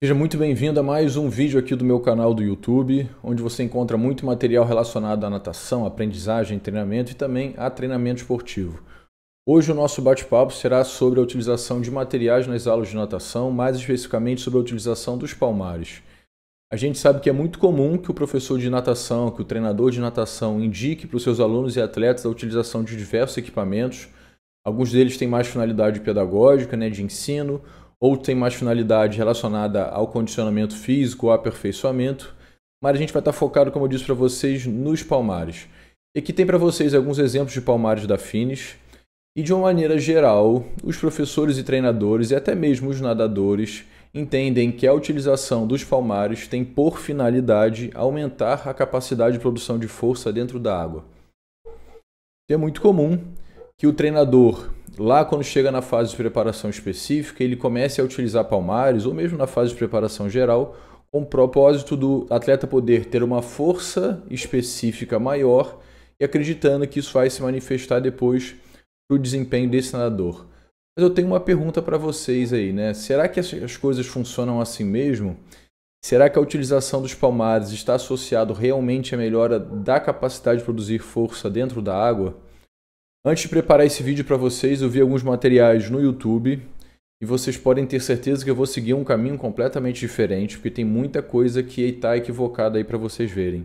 Seja muito bem-vindo a mais um vídeo aqui do meu canal do YouTube, onde você encontra muito material relacionado à natação, aprendizagem, treinamento e também a treinamento esportivo. Hoje o nosso bate-papo será sobre a utilização de materiais nas aulas de natação, mais especificamente sobre a utilização dos palmares. A gente sabe que é muito comum que o professor de natação, que o treinador de natação indique para os seus alunos e atletas a utilização de diversos equipamentos. Alguns deles têm mais finalidade pedagógica, né, de ensino, ou tem mais finalidade relacionada ao condicionamento físico ou aperfeiçoamento, mas a gente vai estar focado, como eu disse para vocês, nos palmares. E aqui tem para vocês alguns exemplos de palmares da fines E de uma maneira geral, os professores e treinadores e até mesmo os nadadores entendem que a utilização dos palmares tem por finalidade aumentar a capacidade de produção de força dentro da água. É muito comum que o treinador lá quando chega na fase de preparação específica, ele comece a utilizar palmares ou mesmo na fase de preparação geral, com o propósito do atleta poder ter uma força específica maior e acreditando que isso vai se manifestar depois no desempenho desse nadador. Mas eu tenho uma pergunta para vocês aí, né? Será que as coisas funcionam assim mesmo? Será que a utilização dos palmares está associado realmente à melhora da capacidade de produzir força dentro da água? Antes de preparar esse vídeo para vocês, eu vi alguns materiais no YouTube e vocês podem ter certeza que eu vou seguir um caminho completamente diferente, porque tem muita coisa que está equivocada aí para vocês verem,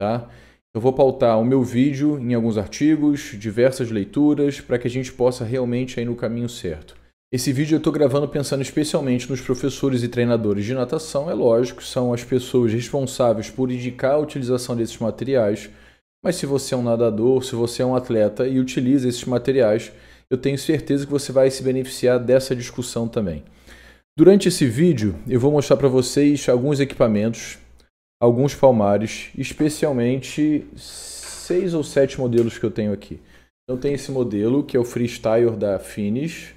tá? Eu vou pautar o meu vídeo em alguns artigos, diversas leituras, para que a gente possa realmente ir no caminho certo. Esse vídeo eu estou gravando pensando especialmente nos professores e treinadores de natação, é lógico, são as pessoas responsáveis por indicar a utilização desses materiais mas se você é um nadador, se você é um atleta e utiliza esses materiais, eu tenho certeza que você vai se beneficiar dessa discussão também. Durante esse vídeo, eu vou mostrar para vocês alguns equipamentos, alguns palmares, especialmente seis ou sete modelos que eu tenho aqui. Então tem esse modelo, que é o Freestyle da Finish,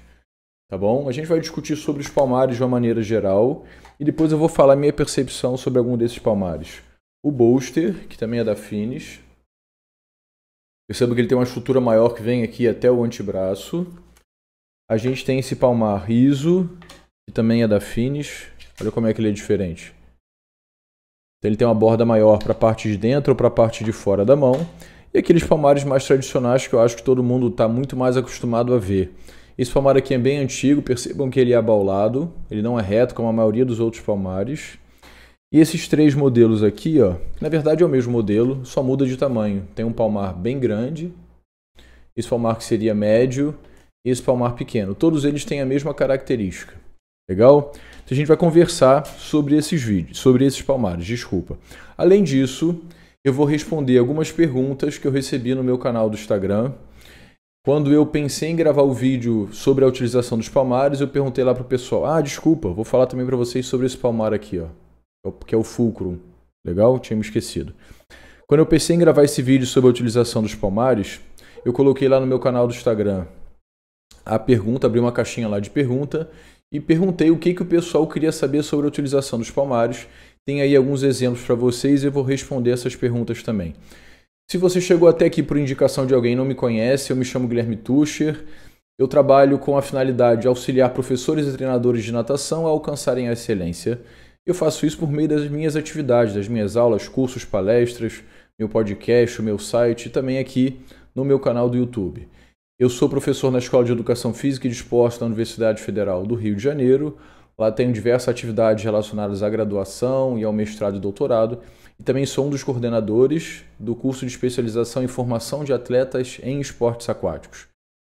tá bom? A gente vai discutir sobre os palmares de uma maneira geral e depois eu vou falar minha percepção sobre algum desses palmares. O Bolster, que também é da Finish, Perceba que ele tem uma estrutura maior que vem aqui até o antebraço. A gente tem esse palmar riso, que também é da Finish. Olha como é que ele é diferente. Então, ele tem uma borda maior para a parte de dentro ou para a parte de fora da mão. E aqueles palmares mais tradicionais que eu acho que todo mundo está muito mais acostumado a ver. Esse palmar aqui é bem antigo, percebam que ele é abaulado, ele não é reto como a maioria dos outros palmares. E esses três modelos aqui, ó, na verdade é o mesmo modelo, só muda de tamanho. Tem um palmar bem grande, esse palmar que seria médio, e esse palmar pequeno. Todos eles têm a mesma característica. Legal? Então a gente vai conversar sobre esses vídeos, sobre esses palmares, desculpa. Além disso, eu vou responder algumas perguntas que eu recebi no meu canal do Instagram. Quando eu pensei em gravar o vídeo sobre a utilização dos palmares, eu perguntei lá para o pessoal: "Ah, desculpa, vou falar também para vocês sobre esse palmar aqui, ó". É que é o fulcro Legal? Tinha me esquecido. Quando eu pensei em gravar esse vídeo sobre a utilização dos palmares, eu coloquei lá no meu canal do Instagram a pergunta, abri uma caixinha lá de pergunta e perguntei o que, que o pessoal queria saber sobre a utilização dos palmares. Tem aí alguns exemplos para vocês e eu vou responder essas perguntas também. Se você chegou até aqui por indicação de alguém e não me conhece, eu me chamo Guilherme Tusher, Eu trabalho com a finalidade de auxiliar professores e treinadores de natação a alcançarem a excelência. Eu faço isso por meio das minhas atividades, das minhas aulas, cursos, palestras, meu podcast, o meu site e também aqui no meu canal do YouTube. Eu sou professor na Escola de Educação Física e Desporto da Universidade Federal do Rio de Janeiro. Lá tenho diversas atividades relacionadas à graduação e ao mestrado e doutorado. E também sou um dos coordenadores do curso de especialização em formação de atletas em esportes aquáticos.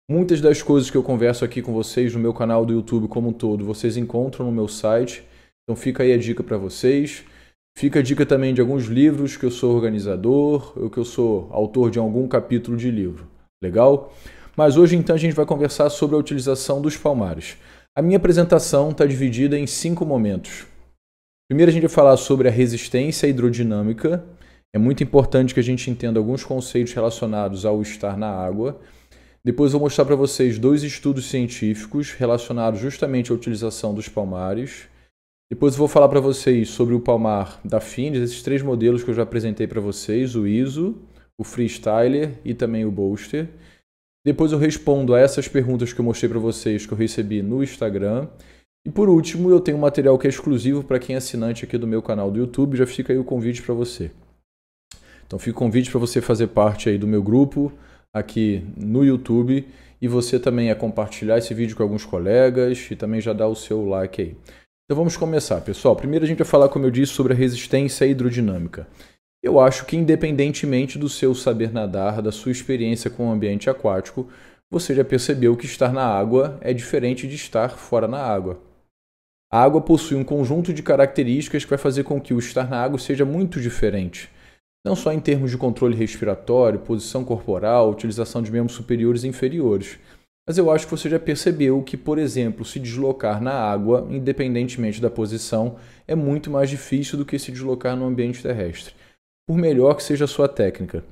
Muitas das coisas que eu converso aqui com vocês no meu canal do YouTube como um todo, vocês encontram no meu site então fica aí a dica para vocês. Fica a dica também de alguns livros que eu sou organizador, ou que eu sou autor de algum capítulo de livro. Legal? Mas hoje então a gente vai conversar sobre a utilização dos palmares. A minha apresentação está dividida em cinco momentos. Primeiro a gente vai falar sobre a resistência hidrodinâmica. É muito importante que a gente entenda alguns conceitos relacionados ao estar na água. Depois vou mostrar para vocês dois estudos científicos relacionados justamente à utilização dos palmares. Depois eu vou falar para vocês sobre o palmar da Findes, esses três modelos que eu já apresentei para vocês, o ISO, o Freestyler e também o Bolster. Depois eu respondo a essas perguntas que eu mostrei para vocês que eu recebi no Instagram. E por último, eu tenho um material que é exclusivo para quem é assinante aqui do meu canal do YouTube, já fica aí o convite para você. Então fica o convite para você fazer parte aí do meu grupo aqui no YouTube e você também a é compartilhar esse vídeo com alguns colegas e também já dar o seu like aí. Então vamos começar, pessoal. Primeiro a gente vai falar, como eu disse, sobre a resistência hidrodinâmica. Eu acho que independentemente do seu saber nadar, da sua experiência com o ambiente aquático, você já percebeu que estar na água é diferente de estar fora na água. A água possui um conjunto de características que vai fazer com que o estar na água seja muito diferente. Não só em termos de controle respiratório, posição corporal, utilização de membros superiores e inferiores, mas eu acho que você já percebeu que, por exemplo, se deslocar na água, independentemente da posição, é muito mais difícil do que se deslocar no ambiente terrestre, por melhor que seja a sua técnica.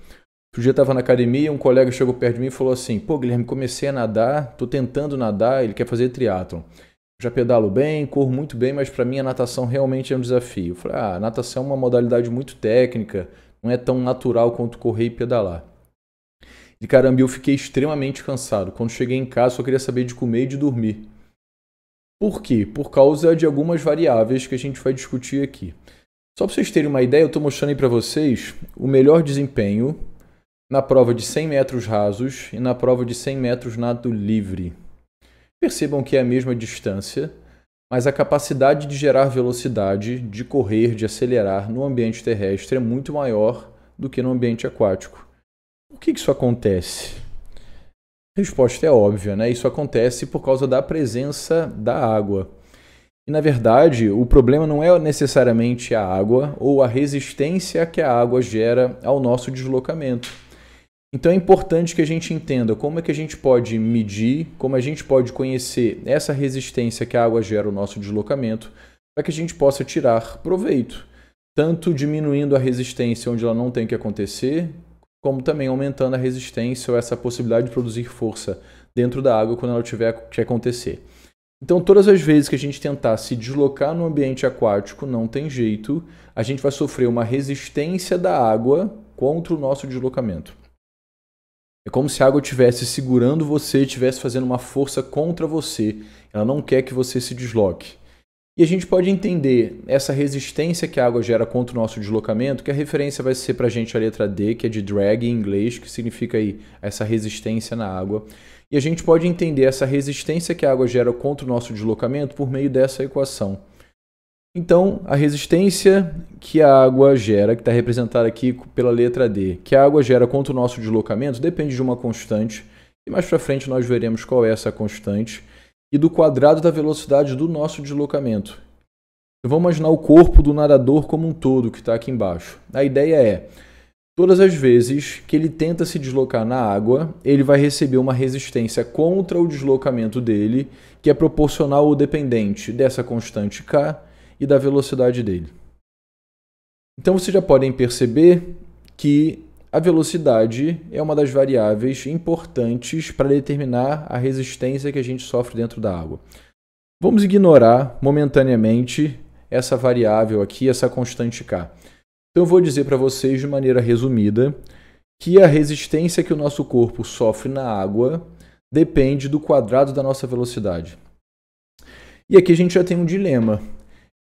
Outro dia estava na academia, um colega chegou perto de mim e falou assim: "Pô, Guilherme, comecei a nadar, tô tentando nadar, ele quer fazer triatlon. Já pedalo bem, corro muito bem, mas para mim a natação realmente é um desafio". Eu falei: "Ah, natação é uma modalidade muito técnica, não é tão natural quanto correr e pedalar". De caramba! eu fiquei extremamente cansado. Quando cheguei em casa só queria saber de comer e de dormir. Por quê? Por causa de algumas variáveis que a gente vai discutir aqui. Só para vocês terem uma ideia, eu estou mostrando aí para vocês o melhor desempenho na prova de 100 metros rasos e na prova de 100 metros nado livre. Percebam que é a mesma distância, mas a capacidade de gerar velocidade, de correr, de acelerar no ambiente terrestre é muito maior do que no ambiente aquático. Por que, que isso acontece? A resposta é óbvia, né? Isso acontece por causa da presença da água. E na verdade, o problema não é necessariamente a água ou a resistência que a água gera ao nosso deslocamento. Então é importante que a gente entenda como é que a gente pode medir, como a gente pode conhecer essa resistência que a água gera ao nosso deslocamento, para que a gente possa tirar proveito, tanto diminuindo a resistência onde ela não tem que acontecer, como também aumentando a resistência ou essa possibilidade de produzir força dentro da água quando ela tiver que acontecer. Então, todas as vezes que a gente tentar se deslocar no ambiente aquático, não tem jeito, a gente vai sofrer uma resistência da água contra o nosso deslocamento. É como se a água estivesse segurando você, estivesse fazendo uma força contra você. Ela não quer que você se desloque. E a gente pode entender essa resistência que a água gera contra o nosso deslocamento, que a referência vai ser para a gente a letra D, que é de drag em inglês, que significa aí essa resistência na água. E a gente pode entender essa resistência que a água gera contra o nosso deslocamento por meio dessa equação. Então, a resistência que a água gera, que está representada aqui pela letra D, que a água gera contra o nosso deslocamento, depende de uma constante. E mais para frente nós veremos qual é essa constante e do quadrado da velocidade do nosso deslocamento. Então, vamos imaginar o corpo do nadador como um todo que está aqui embaixo. A ideia é, todas as vezes que ele tenta se deslocar na água, ele vai receber uma resistência contra o deslocamento dele, que é proporcional ou dependente dessa constante k e da velocidade dele. Então vocês já podem perceber que a velocidade é uma das variáveis importantes para determinar a resistência que a gente sofre dentro da água. Vamos ignorar momentaneamente essa variável aqui, essa constante K. Então eu vou dizer para vocês de maneira resumida que a resistência que o nosso corpo sofre na água depende do quadrado da nossa velocidade. E aqui a gente já tem um dilema.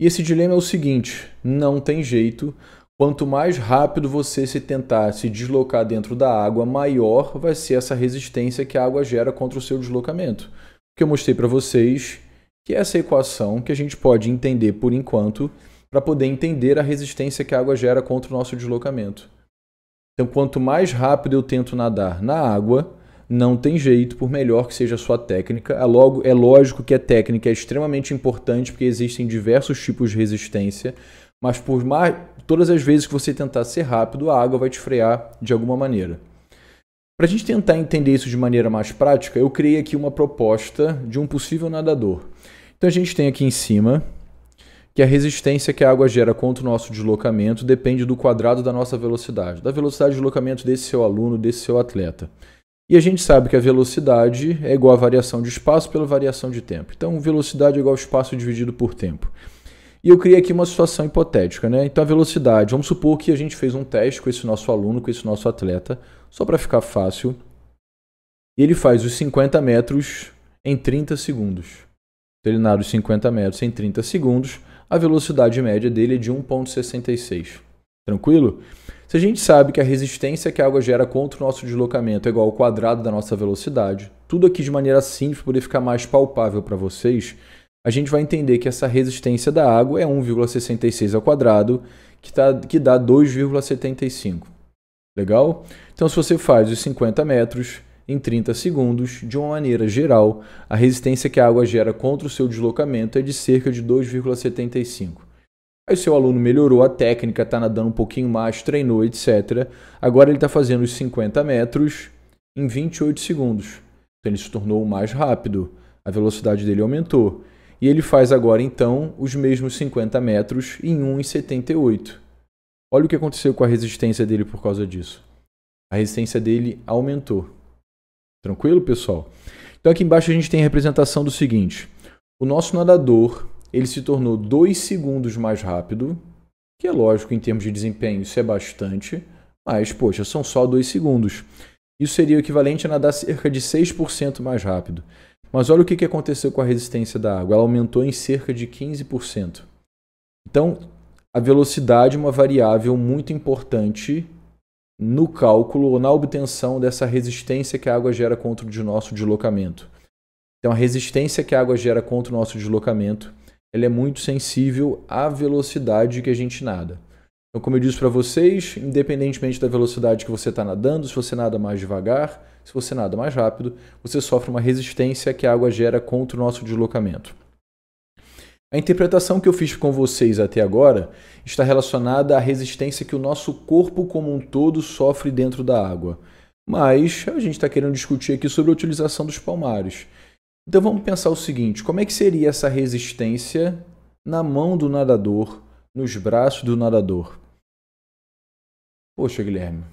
E esse dilema é o seguinte: não tem jeito, Quanto mais rápido você se tentar se deslocar dentro da água, maior vai ser essa resistência que a água gera contra o seu deslocamento. O que eu mostrei para vocês que é essa equação que a gente pode entender por enquanto para poder entender a resistência que a água gera contra o nosso deslocamento. Então, quanto mais rápido eu tento nadar na água, não tem jeito, por melhor que seja a sua técnica. É, logo, é lógico que a técnica é extremamente importante porque existem diversos tipos de resistência, mas por mais, todas as vezes que você tentar ser rápido, a água vai te frear de alguma maneira. Para a gente tentar entender isso de maneira mais prática, eu criei aqui uma proposta de um possível nadador. Então a gente tem aqui em cima que a resistência que a água gera contra o nosso deslocamento depende do quadrado da nossa velocidade, da velocidade de deslocamento desse seu aluno, desse seu atleta. E a gente sabe que a velocidade é igual à variação de espaço pela variação de tempo. Então, velocidade é igual ao espaço dividido por tempo. E eu criei aqui uma situação hipotética, né? Então a velocidade, vamos supor que a gente fez um teste com esse nosso aluno, com esse nosso atleta, só para ficar fácil. E ele faz os 50 metros em 30 segundos. Treinar então, os 50 metros em 30 segundos, a velocidade média dele é de 1.66. Tranquilo? Se a gente sabe que a resistência que a água gera contra o nosso deslocamento é igual ao quadrado da nossa velocidade, tudo aqui de maneira simples para poder ficar mais palpável para vocês, a gente vai entender que essa resistência da água é 1,66 ao quadrado, que, tá, que dá 2,75. Legal? Então, se você faz os 50 metros em 30 segundos, de uma maneira geral, a resistência que a água gera contra o seu deslocamento é de cerca de 2,75. Aí seu aluno melhorou a técnica, está nadando um pouquinho mais, treinou, etc. Agora ele está fazendo os 50 metros em 28 segundos. Então ele se tornou mais rápido, a velocidade dele aumentou. E ele faz agora então os mesmos 50 metros em 1,78. Olha o que aconteceu com a resistência dele por causa disso. A resistência dele aumentou. Tranquilo, pessoal? Então aqui embaixo a gente tem a representação do seguinte. O nosso nadador, ele se tornou 2 segundos mais rápido, que é lógico em termos de desempenho, isso é bastante, mas poxa, são só 2 segundos. Isso seria o equivalente a nadar cerca de 6% mais rápido. Mas olha o que aconteceu com a resistência da água. Ela aumentou em cerca de 15%. Então, a velocidade é uma variável muito importante no cálculo ou na obtenção dessa resistência que a água gera contra o nosso deslocamento. Então, a resistência que a água gera contra o nosso deslocamento ela é muito sensível à velocidade que a gente nada. Então, como eu disse para vocês, independentemente da velocidade que você está nadando, se você nada mais devagar, se você nada mais rápido, você sofre uma resistência que a água gera contra o nosso deslocamento. A interpretação que eu fiz com vocês até agora está relacionada à resistência que o nosso corpo como um todo sofre dentro da água. Mas a gente está querendo discutir aqui sobre a utilização dos palmares. Então vamos pensar o seguinte: como é que seria essa resistência na mão do nadador, nos braços do nadador? Poxa, Guilherme,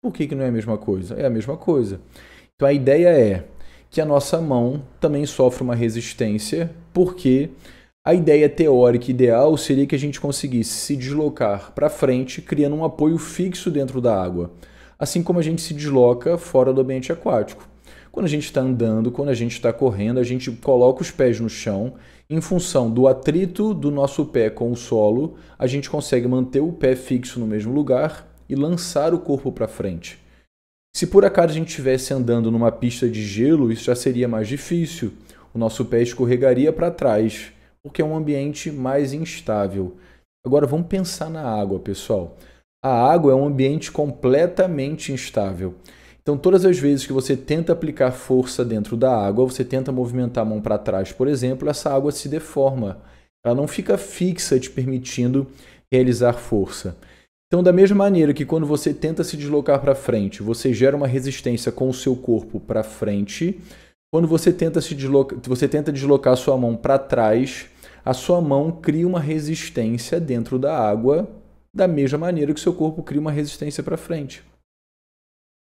por que, que não é a mesma coisa? É a mesma coisa. Então a ideia é que a nossa mão também sofre uma resistência, porque a ideia teórica ideal seria que a gente conseguisse se deslocar para frente, criando um apoio fixo dentro da água, assim como a gente se desloca fora do ambiente aquático. Quando a gente está andando, quando a gente está correndo, a gente coloca os pés no chão. Em função do atrito do nosso pé com o solo, a gente consegue manter o pé fixo no mesmo lugar e lançar o corpo para frente. Se por acaso a gente estivesse andando numa pista de gelo, isso já seria mais difícil. O nosso pé escorregaria para trás, porque é um ambiente mais instável. Agora vamos pensar na água, pessoal. A água é um ambiente completamente instável. Então, todas as vezes que você tenta aplicar força dentro da água, você tenta movimentar a mão para trás, por exemplo, essa água se deforma. Ela não fica fixa, te permitindo realizar força. Então, da mesma maneira que quando você tenta se deslocar para frente, você gera uma resistência com o seu corpo para frente, quando você tenta se deslocar, você tenta deslocar a sua mão para trás, a sua mão cria uma resistência dentro da água, da mesma maneira que o seu corpo cria uma resistência para frente.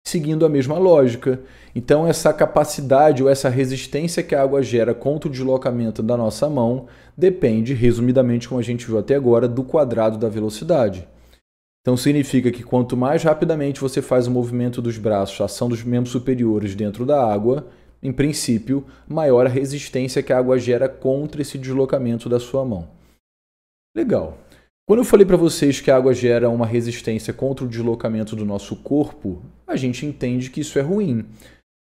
Seguindo a mesma lógica. Então, essa capacidade ou essa resistência que a água gera contra o deslocamento da nossa mão depende, resumidamente, como a gente viu até agora, do quadrado da velocidade. Então significa que quanto mais rapidamente você faz o movimento dos braços, a ação dos membros superiores dentro da água, em princípio, maior a resistência que a água gera contra esse deslocamento da sua mão. Legal. Quando eu falei para vocês que a água gera uma resistência contra o deslocamento do nosso corpo, a gente entende que isso é ruim.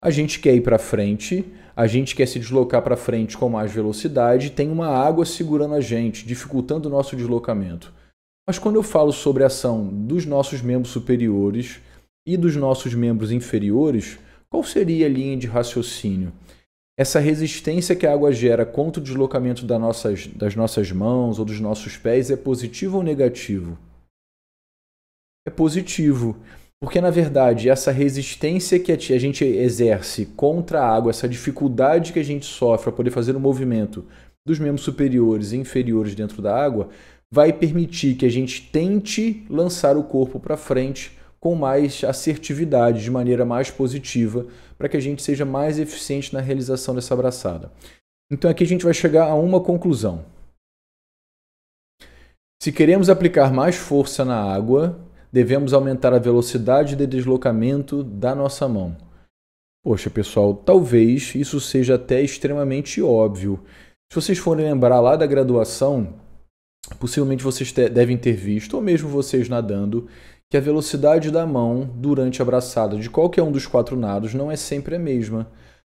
A gente quer ir para frente, a gente quer se deslocar para frente com mais velocidade, tem uma água segurando a gente, dificultando o nosso deslocamento. Mas quando eu falo sobre a ação dos nossos membros superiores e dos nossos membros inferiores, qual seria a linha de raciocínio? Essa resistência que a água gera contra o deslocamento das nossas, das nossas mãos ou dos nossos pés é positivo ou negativo? É positivo. Porque, na verdade, essa resistência que a gente exerce contra a água, essa dificuldade que a gente sofre para poder fazer o um movimento dos membros superiores e inferiores dentro da água, vai permitir que a gente tente lançar o corpo para frente com mais assertividade, de maneira mais positiva, para que a gente seja mais eficiente na realização dessa abraçada. Então aqui a gente vai chegar a uma conclusão. Se queremos aplicar mais força na água, devemos aumentar a velocidade de deslocamento da nossa mão. Poxa, pessoal, talvez isso seja até extremamente óbvio. Se vocês forem lembrar lá da graduação, possivelmente vocês te devem ter visto, ou mesmo vocês nadando, que a velocidade da mão durante a abraçada de qualquer um dos quatro nados não é sempre a mesma.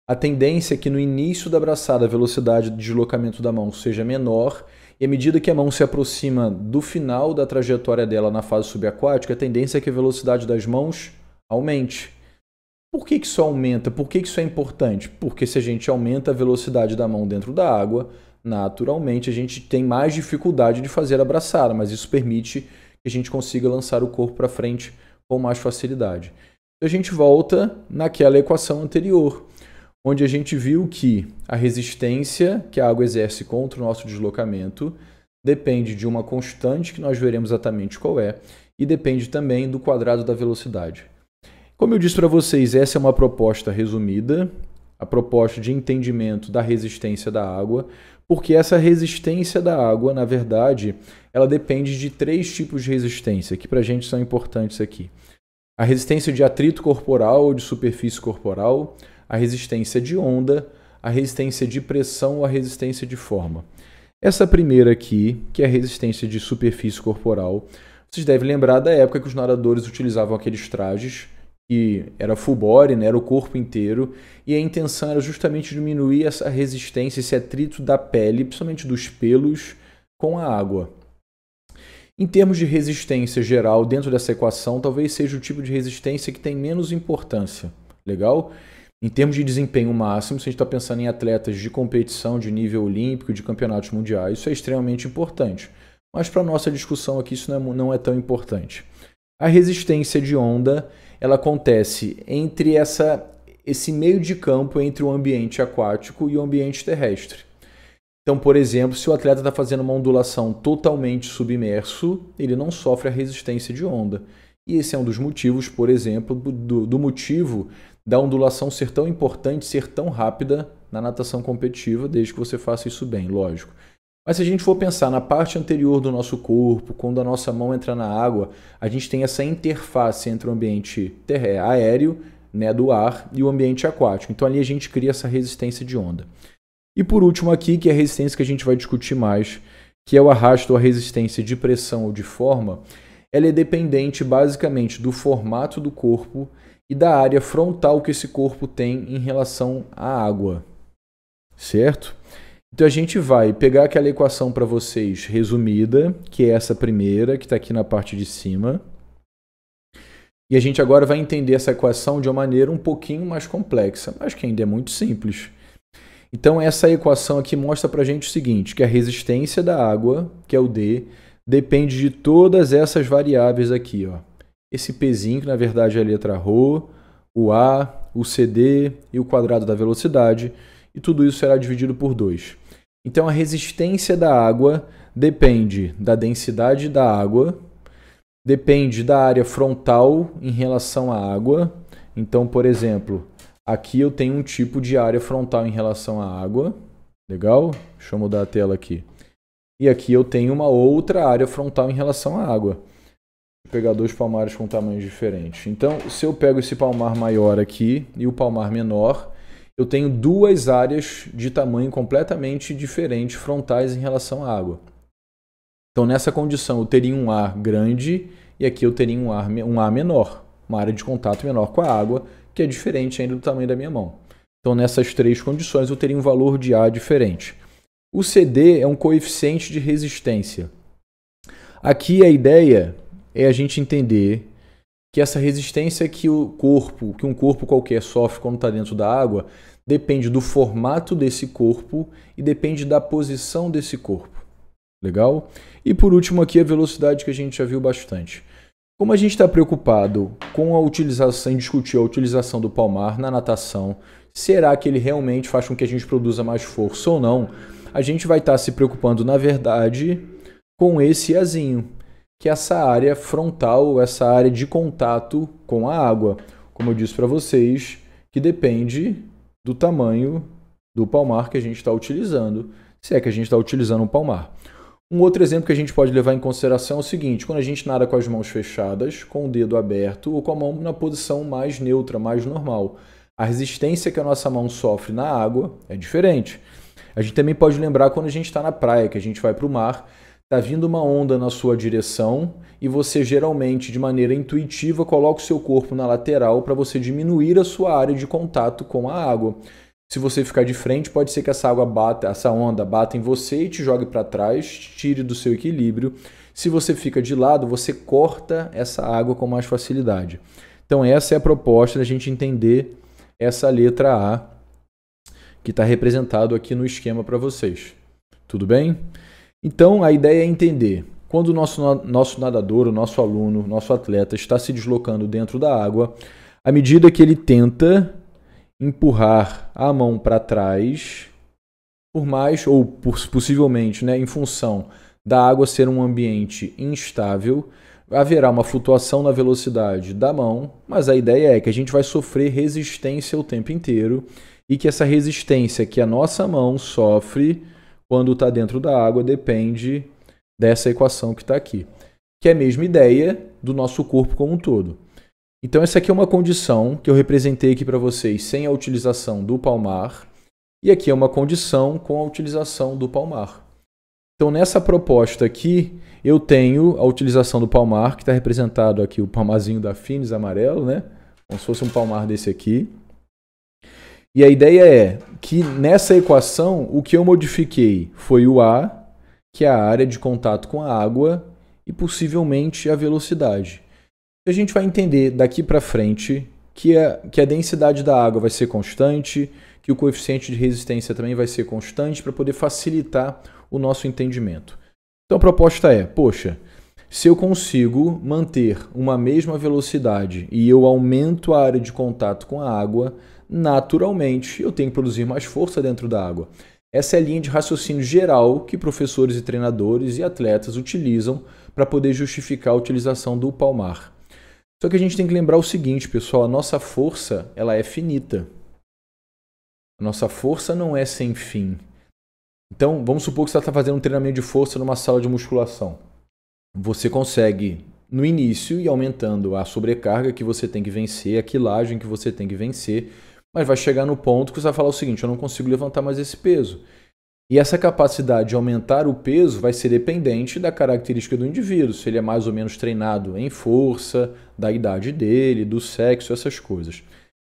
A tendência é que no início da abraçada a velocidade de deslocamento da mão seja menor, e à medida que a mão se aproxima do final da trajetória dela na fase subaquática, a tendência é que a velocidade das mãos aumente. Por que, que isso aumenta? Por que, que isso é importante? Porque se a gente aumenta a velocidade da mão dentro da água, naturalmente a gente tem mais dificuldade de fazer a braçada, mas isso permite que a gente consiga lançar o corpo para frente com mais facilidade. A gente volta naquela equação anterior, onde a gente viu que a resistência que a água exerce contra o nosso deslocamento depende de uma constante que nós veremos exatamente qual é e depende também do quadrado da velocidade. Como eu disse para vocês, essa é uma proposta resumida, a proposta de entendimento da resistência da água, porque essa resistência da água, na verdade, ela depende de três tipos de resistência, que para a gente são importantes aqui. A resistência de atrito corporal ou de superfície corporal, a resistência de onda, a resistência de pressão ou a resistência de forma. Essa primeira aqui, que é a resistência de superfície corporal, vocês devem lembrar da época que os nadadores utilizavam aqueles trajes que era full body, né? era o corpo inteiro, e a intenção era justamente diminuir essa resistência, esse atrito da pele, principalmente dos pelos, com a água. Em termos de resistência geral, dentro dessa equação, talvez seja o tipo de resistência que tem menos importância. Legal? Em termos de desempenho máximo, se a gente está pensando em atletas de competição de nível olímpico, de campeonatos mundiais, isso é extremamente importante. Mas para a nossa discussão aqui, isso não é, não é tão importante. A resistência de onda ela acontece entre essa, esse meio de campo entre o ambiente aquático e o ambiente terrestre. Então, por exemplo, se o atleta está fazendo uma ondulação totalmente submerso, ele não sofre a resistência de onda. E esse é um dos motivos, por exemplo, do, do motivo da ondulação ser tão importante, ser tão rápida na natação competitiva, desde que você faça isso bem, lógico. Mas se a gente for pensar na parte anterior do nosso corpo, quando a nossa mão entra na água, a gente tem essa interface entre o ambiente aéreo, né, do ar, e o ambiente aquático. Então ali a gente cria essa resistência de onda. E por último aqui, que é a resistência que a gente vai discutir mais, que é o arrasto ou a resistência de pressão ou de forma, ela é dependente basicamente do formato do corpo e da área frontal que esse corpo tem em relação à água. Certo? Então a gente vai pegar aquela equação para vocês resumida, que é essa primeira, que está aqui na parte de cima. E a gente agora vai entender essa equação de uma maneira um pouquinho mais complexa, mas que ainda é muito simples. Então essa equação aqui mostra para a gente o seguinte, que a resistência da água, que é o D, depende de todas essas variáveis aqui. Ó. Esse pezinho, que na verdade é a letra ρ, o A, o CD e o quadrado da velocidade, e tudo isso será dividido por 2. Então a resistência da água depende da densidade da água, depende da área frontal em relação à água. Então, por exemplo, aqui eu tenho um tipo de área frontal em relação à água. Legal? Deixa eu mudar a tela aqui. E aqui eu tenho uma outra área frontal em relação à água. Vou pegar dois palmares com tamanhos diferentes. Então, se eu pego esse palmar maior aqui e o palmar menor, eu tenho duas áreas de tamanho completamente diferente frontais em relação à água. Então, nessa condição, eu teria um ar grande e aqui eu teria um ar, um ar menor, uma área de contato menor com a água, que é diferente ainda do tamanho da minha mão. Então, nessas três condições, eu teria um valor de A diferente. O CD é um coeficiente de resistência. Aqui a ideia é a gente entender que essa resistência que o corpo, que um corpo qualquer sofre quando está dentro da água, depende do formato desse corpo e depende da posição desse corpo. Legal? E por último aqui a velocidade que a gente já viu bastante. Como a gente está preocupado com a utilização, em discutir a utilização do palmar na natação, será que ele realmente faz com que a gente produza mais força ou não? A gente vai estar tá se preocupando, na verdade, com esse Azinho que é essa área frontal, essa área de contato com a água. Como eu disse para vocês, que depende do tamanho do palmar que a gente está utilizando, se é que a gente está utilizando um palmar. Um outro exemplo que a gente pode levar em consideração é o seguinte: quando a gente nada com as mãos fechadas, com o dedo aberto ou com a mão na posição mais neutra, mais normal, a resistência que a nossa mão sofre na água é diferente. A gente também pode lembrar quando a gente está na praia, que a gente vai para o mar Está vindo uma onda na sua direção e você geralmente, de maneira intuitiva, coloca o seu corpo na lateral para você diminuir a sua área de contato com a água. Se você ficar de frente, pode ser que essa água bata, essa onda bata em você e te jogue para trás, tire do seu equilíbrio. Se você fica de lado, você corta essa água com mais facilidade. Então essa é a proposta da gente entender essa letra A que está representado aqui no esquema para vocês. Tudo bem? Então a ideia é entender quando o nosso, nosso nadador, o nosso aluno, o nosso atleta está se deslocando dentro da água, à medida que ele tenta empurrar a mão para trás, por mais ou por, possivelmente, né, em função da água ser um ambiente instável, haverá uma flutuação na velocidade da mão, mas a ideia é que a gente vai sofrer resistência o tempo inteiro e que essa resistência que a nossa mão sofre quando está dentro da água depende dessa equação que está aqui, que é a mesma ideia do nosso corpo como um todo. Então, essa aqui é uma condição que eu representei aqui para vocês sem a utilização do palmar, e aqui é uma condição com a utilização do palmar. Então, nessa proposta aqui, eu tenho a utilização do palmar, que está representado aqui o palmarzinho da Finis amarelo, né? como se fosse um palmar desse aqui. E a ideia é que nessa equação o que eu modifiquei foi o A, que é a área de contato com a água, e possivelmente a velocidade. A gente vai entender daqui para frente que a, que a densidade da água vai ser constante, que o coeficiente de resistência também vai ser constante para poder facilitar o nosso entendimento. Então a proposta é, poxa, se eu consigo manter uma mesma velocidade e eu aumento a área de contato com a água, naturalmente eu tenho que produzir mais força dentro da água. Essa é a linha de raciocínio geral que professores e treinadores e atletas utilizam para poder justificar a utilização do palmar. Só que a gente tem que lembrar o seguinte, pessoal, a nossa força, ela é finita. A nossa força não é sem fim. Então, vamos supor que você está fazendo um treinamento de força numa sala de musculação. Você consegue, no início, e aumentando a sobrecarga que você tem que vencer, a quilagem que você tem que vencer, mas vai chegar no ponto que você vai falar o seguinte: eu não consigo levantar mais esse peso. E essa capacidade de aumentar o peso vai ser dependente da característica do indivíduo, se ele é mais ou menos treinado em força, da idade dele, do sexo, essas coisas.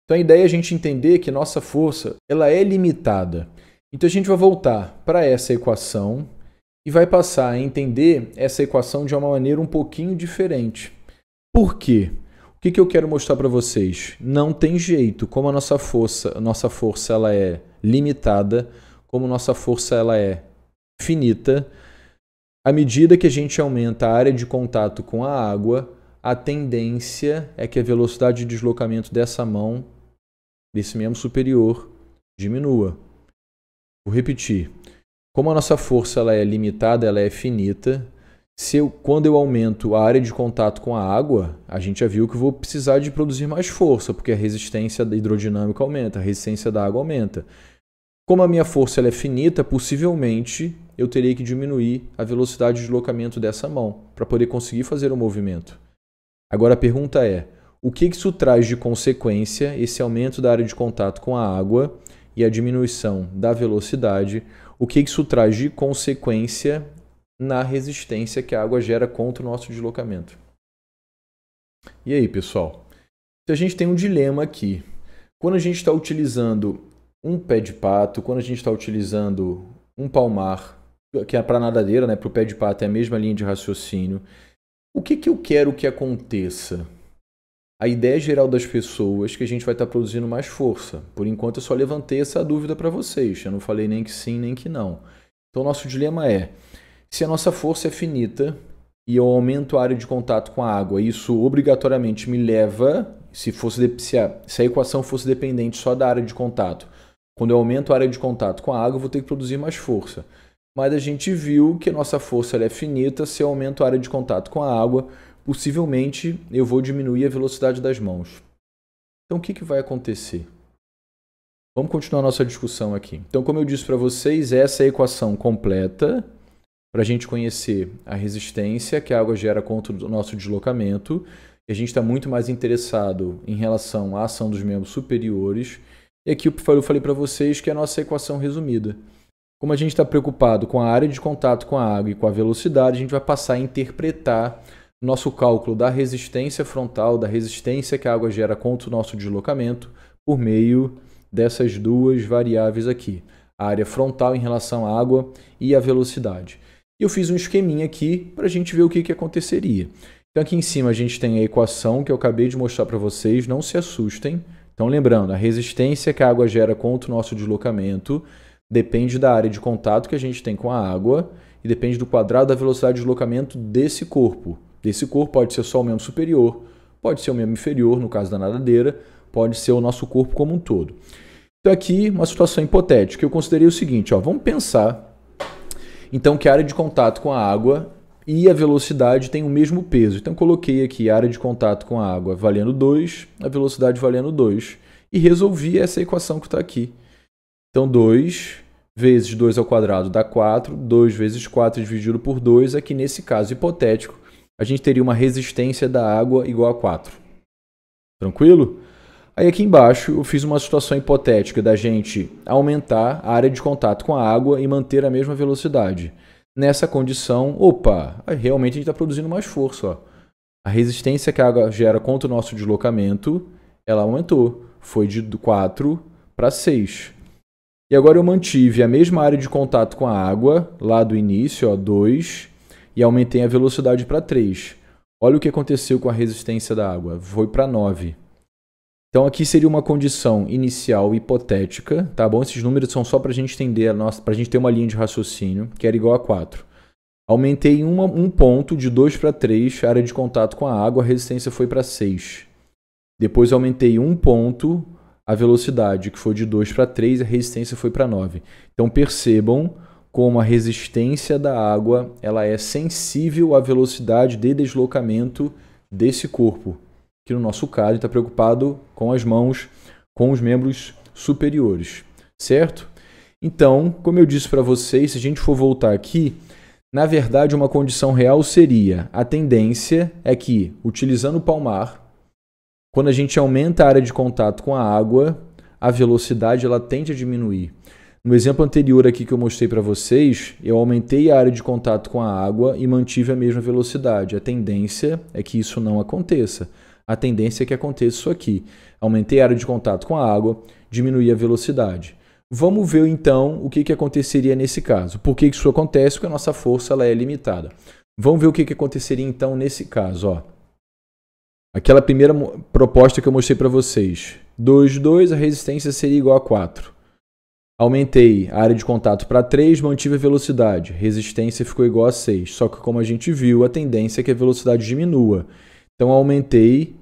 Então a ideia é a gente entender que nossa força ela é limitada. Então a gente vai voltar para essa equação e vai passar a entender essa equação de uma maneira um pouquinho diferente. Por quê? que, que eu quero mostrar para vocês? Não tem jeito, como a nossa força, nossa força ela é limitada, como nossa força ela é finita, à medida que a gente aumenta a área de contato com a água, a tendência é que a velocidade de deslocamento dessa mão, desse membro superior, diminua. Vou repetir. Como a nossa força ela é limitada, ela é finita, se eu, quando eu aumento a área de contato com a água, a gente já viu que eu vou precisar de produzir mais força, porque a resistência hidrodinâmica aumenta, a resistência da água aumenta. Como a minha força ela é finita, possivelmente eu teria que diminuir a velocidade de deslocamento dessa mão para poder conseguir fazer o movimento. Agora a pergunta é: o que isso traz de consequência, esse aumento da área de contato com a água e a diminuição da velocidade? O que isso traz de consequência na resistência que a água gera contra o nosso deslocamento. E aí, pessoal? Se a gente tem um dilema aqui, quando a gente está utilizando um pé de pato, quando a gente está utilizando um palmar, que é para nadadeira, né? para o pé de pato é a mesma linha de raciocínio, o que, que eu quero que aconteça? A ideia geral das pessoas é que a gente vai estar tá produzindo mais força. Por enquanto, eu só levantei essa dúvida para vocês. Eu não falei nem que sim, nem que não. Então, nosso dilema é: se a nossa força é finita e eu aumento a área de contato com a água, isso obrigatoriamente me leva, se, fosse se a, se a equação fosse dependente só da área de contato, quando eu aumento a área de contato com a água, eu vou ter que produzir mais força. Mas a gente viu que a nossa força é finita, se eu aumento a área de contato com a água, possivelmente eu vou diminuir a velocidade das mãos. Então o que, que vai acontecer? Vamos continuar nossa discussão aqui. Então, como eu disse para vocês, essa é a equação completa para a gente conhecer a resistência que a água gera contra o nosso deslocamento. E a gente está muito mais interessado em relação à ação dos membros superiores. E aqui eu falei para vocês que é a nossa equação resumida. Como a gente está preocupado com a área de contato com a água e com a velocidade, a gente vai passar a interpretar nosso cálculo da resistência frontal, da resistência que a água gera contra o nosso deslocamento, por meio dessas duas variáveis aqui, a área frontal em relação à água e a velocidade. E eu fiz um esqueminha aqui para a gente ver o que, que aconteceria. Então aqui em cima a gente tem a equação que eu acabei de mostrar para vocês, não se assustem. Então lembrando, a resistência que a água gera contra o nosso deslocamento depende da área de contato que a gente tem com a água e depende do quadrado da velocidade de deslocamento desse corpo. Desse corpo pode ser só o membro superior, pode ser o membro inferior, no caso da nadadeira, pode ser o nosso corpo como um todo. Então aqui uma situação hipotética, eu considerei o seguinte, ó, vamos pensar então que a área de contato com a água e a velocidade têm o mesmo peso. Então coloquei aqui a área de contato com a água valendo 2, a velocidade valendo 2 e resolvi essa equação que está aqui. Então 2 vezes 2 ao quadrado dá 4, 2 vezes 4 dividido por 2, aqui é nesse caso hipotético, a gente teria uma resistência da água igual a 4. Tranquilo? Aí aqui embaixo eu fiz uma situação hipotética da gente aumentar a área de contato com a água e manter a mesma velocidade. Nessa condição, opa, realmente a gente está produzindo mais força. Ó. A resistência que a água gera contra o nosso deslocamento, ela aumentou. Foi de 4 para 6. E agora eu mantive a mesma área de contato com a água, lá do início, ó, 2, e aumentei a velocidade para 3. Olha o que aconteceu com a resistência da água, foi para 9. Então aqui seria uma condição inicial hipotética, tá bom? Esses números são só para a gente entender a nossa, para a gente ter uma linha de raciocínio que era igual a 4. Aumentei uma, um ponto de 2 para 3, área de contato com a água, a resistência foi para 6. Depois aumentei um ponto a velocidade, que foi de 2 para 3, a resistência foi para 9. Então percebam como a resistência da água ela é sensível à velocidade de deslocamento desse corpo que no nosso caso está preocupado com as mãos, com os membros superiores, certo? Então, como eu disse para vocês, se a gente for voltar aqui, na verdade, uma condição real seria a tendência é que, utilizando o palmar, quando a gente aumenta a área de contato com a água, a velocidade ela tende a diminuir. No exemplo anterior aqui que eu mostrei para vocês, eu aumentei a área de contato com a água e mantive a mesma velocidade. A tendência é que isso não aconteça a tendência é que aconteça isso aqui. Aumentei a área de contato com a água, diminui a velocidade. Vamos ver então o que, que aconteceria nesse caso. Por que isso acontece? Porque a nossa força ela é limitada. Vamos ver o que, que aconteceria então nesse caso. Ó. Aquela primeira proposta que eu mostrei para vocês. 2, 2, a resistência seria igual a 4. Aumentei a área de contato para 3, mantive a velocidade. Resistência ficou igual a 6. Só que, como a gente viu, a tendência é que a velocidade diminua. Então aumentei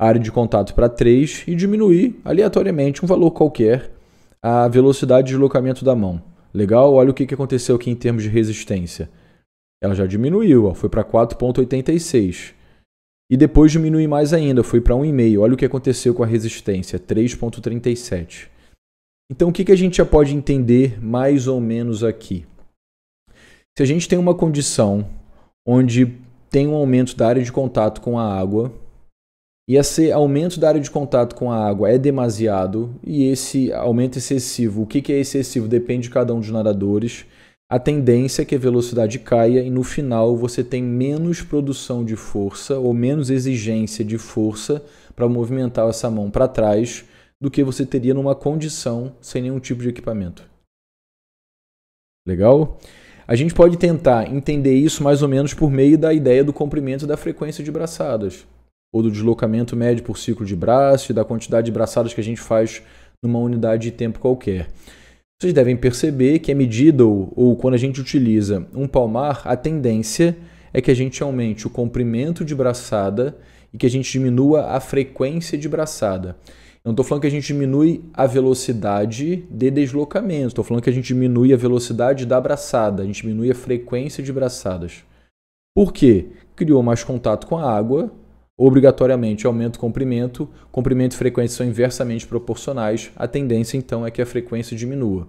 a área de contato para 3 e diminuí aleatoriamente um valor qualquer a velocidade de deslocamento da mão. Legal? Olha o que aconteceu aqui em termos de resistência. Ela já diminuiu, ó, foi para 4,86. E depois diminui mais ainda, foi para 1,5. Olha o que aconteceu com a resistência, 3,37. Então, o que, que a gente já pode entender mais ou menos aqui? Se a gente tem uma condição onde tem um aumento da área de contato com a água. E esse aumento da área de contato com a água é demasiado e esse aumento excessivo, o que, é excessivo depende de cada um dos nadadores. A tendência é que a velocidade caia e no final você tem menos produção de força ou menos exigência de força para movimentar essa mão para trás do que você teria numa condição sem nenhum tipo de equipamento. Legal? A gente pode tentar entender isso mais ou menos por meio da ideia do comprimento da frequência de braçadas, ou do deslocamento médio por ciclo de braço e da quantidade de braçadas que a gente faz numa unidade de tempo qualquer. Vocês devem perceber que à medida ou, ou quando a gente utiliza um palmar, a tendência é que a gente aumente o comprimento de braçada e que a gente diminua a frequência de braçada. Não estou falando que a gente diminui a velocidade de deslocamento, estou falando que a gente diminui a velocidade da abraçada. a gente diminui a frequência de braçadas. Por quê? Criou mais contato com a água, obrigatoriamente aumenta o comprimento, comprimento e frequência são inversamente proporcionais, a tendência então é que a frequência diminua.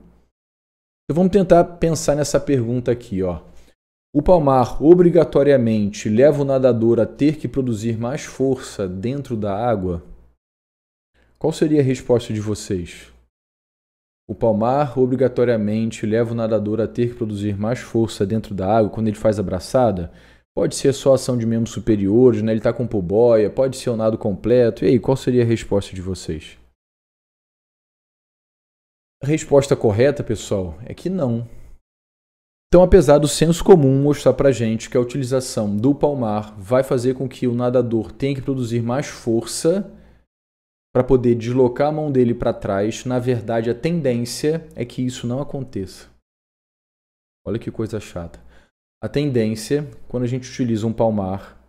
Então vamos tentar pensar nessa pergunta aqui, ó. O palmar obrigatoriamente leva o nadador a ter que produzir mais força dentro da água? Qual seria a resposta de vocês? O palmar obrigatoriamente leva o nadador a ter que produzir mais força dentro da água quando ele faz a braçada? Pode ser só ação de membros superiores, né? ele está com poboia, pode ser o nado completo. E aí, qual seria a resposta de vocês? A resposta correta, pessoal, é que não. Então, apesar do senso comum mostrar para gente que a utilização do palmar vai fazer com que o nadador tenha que produzir mais força, para poder deslocar a mão dele para trás, na verdade a tendência é que isso não aconteça. Olha que coisa chata. A tendência, quando a gente utiliza um palmar,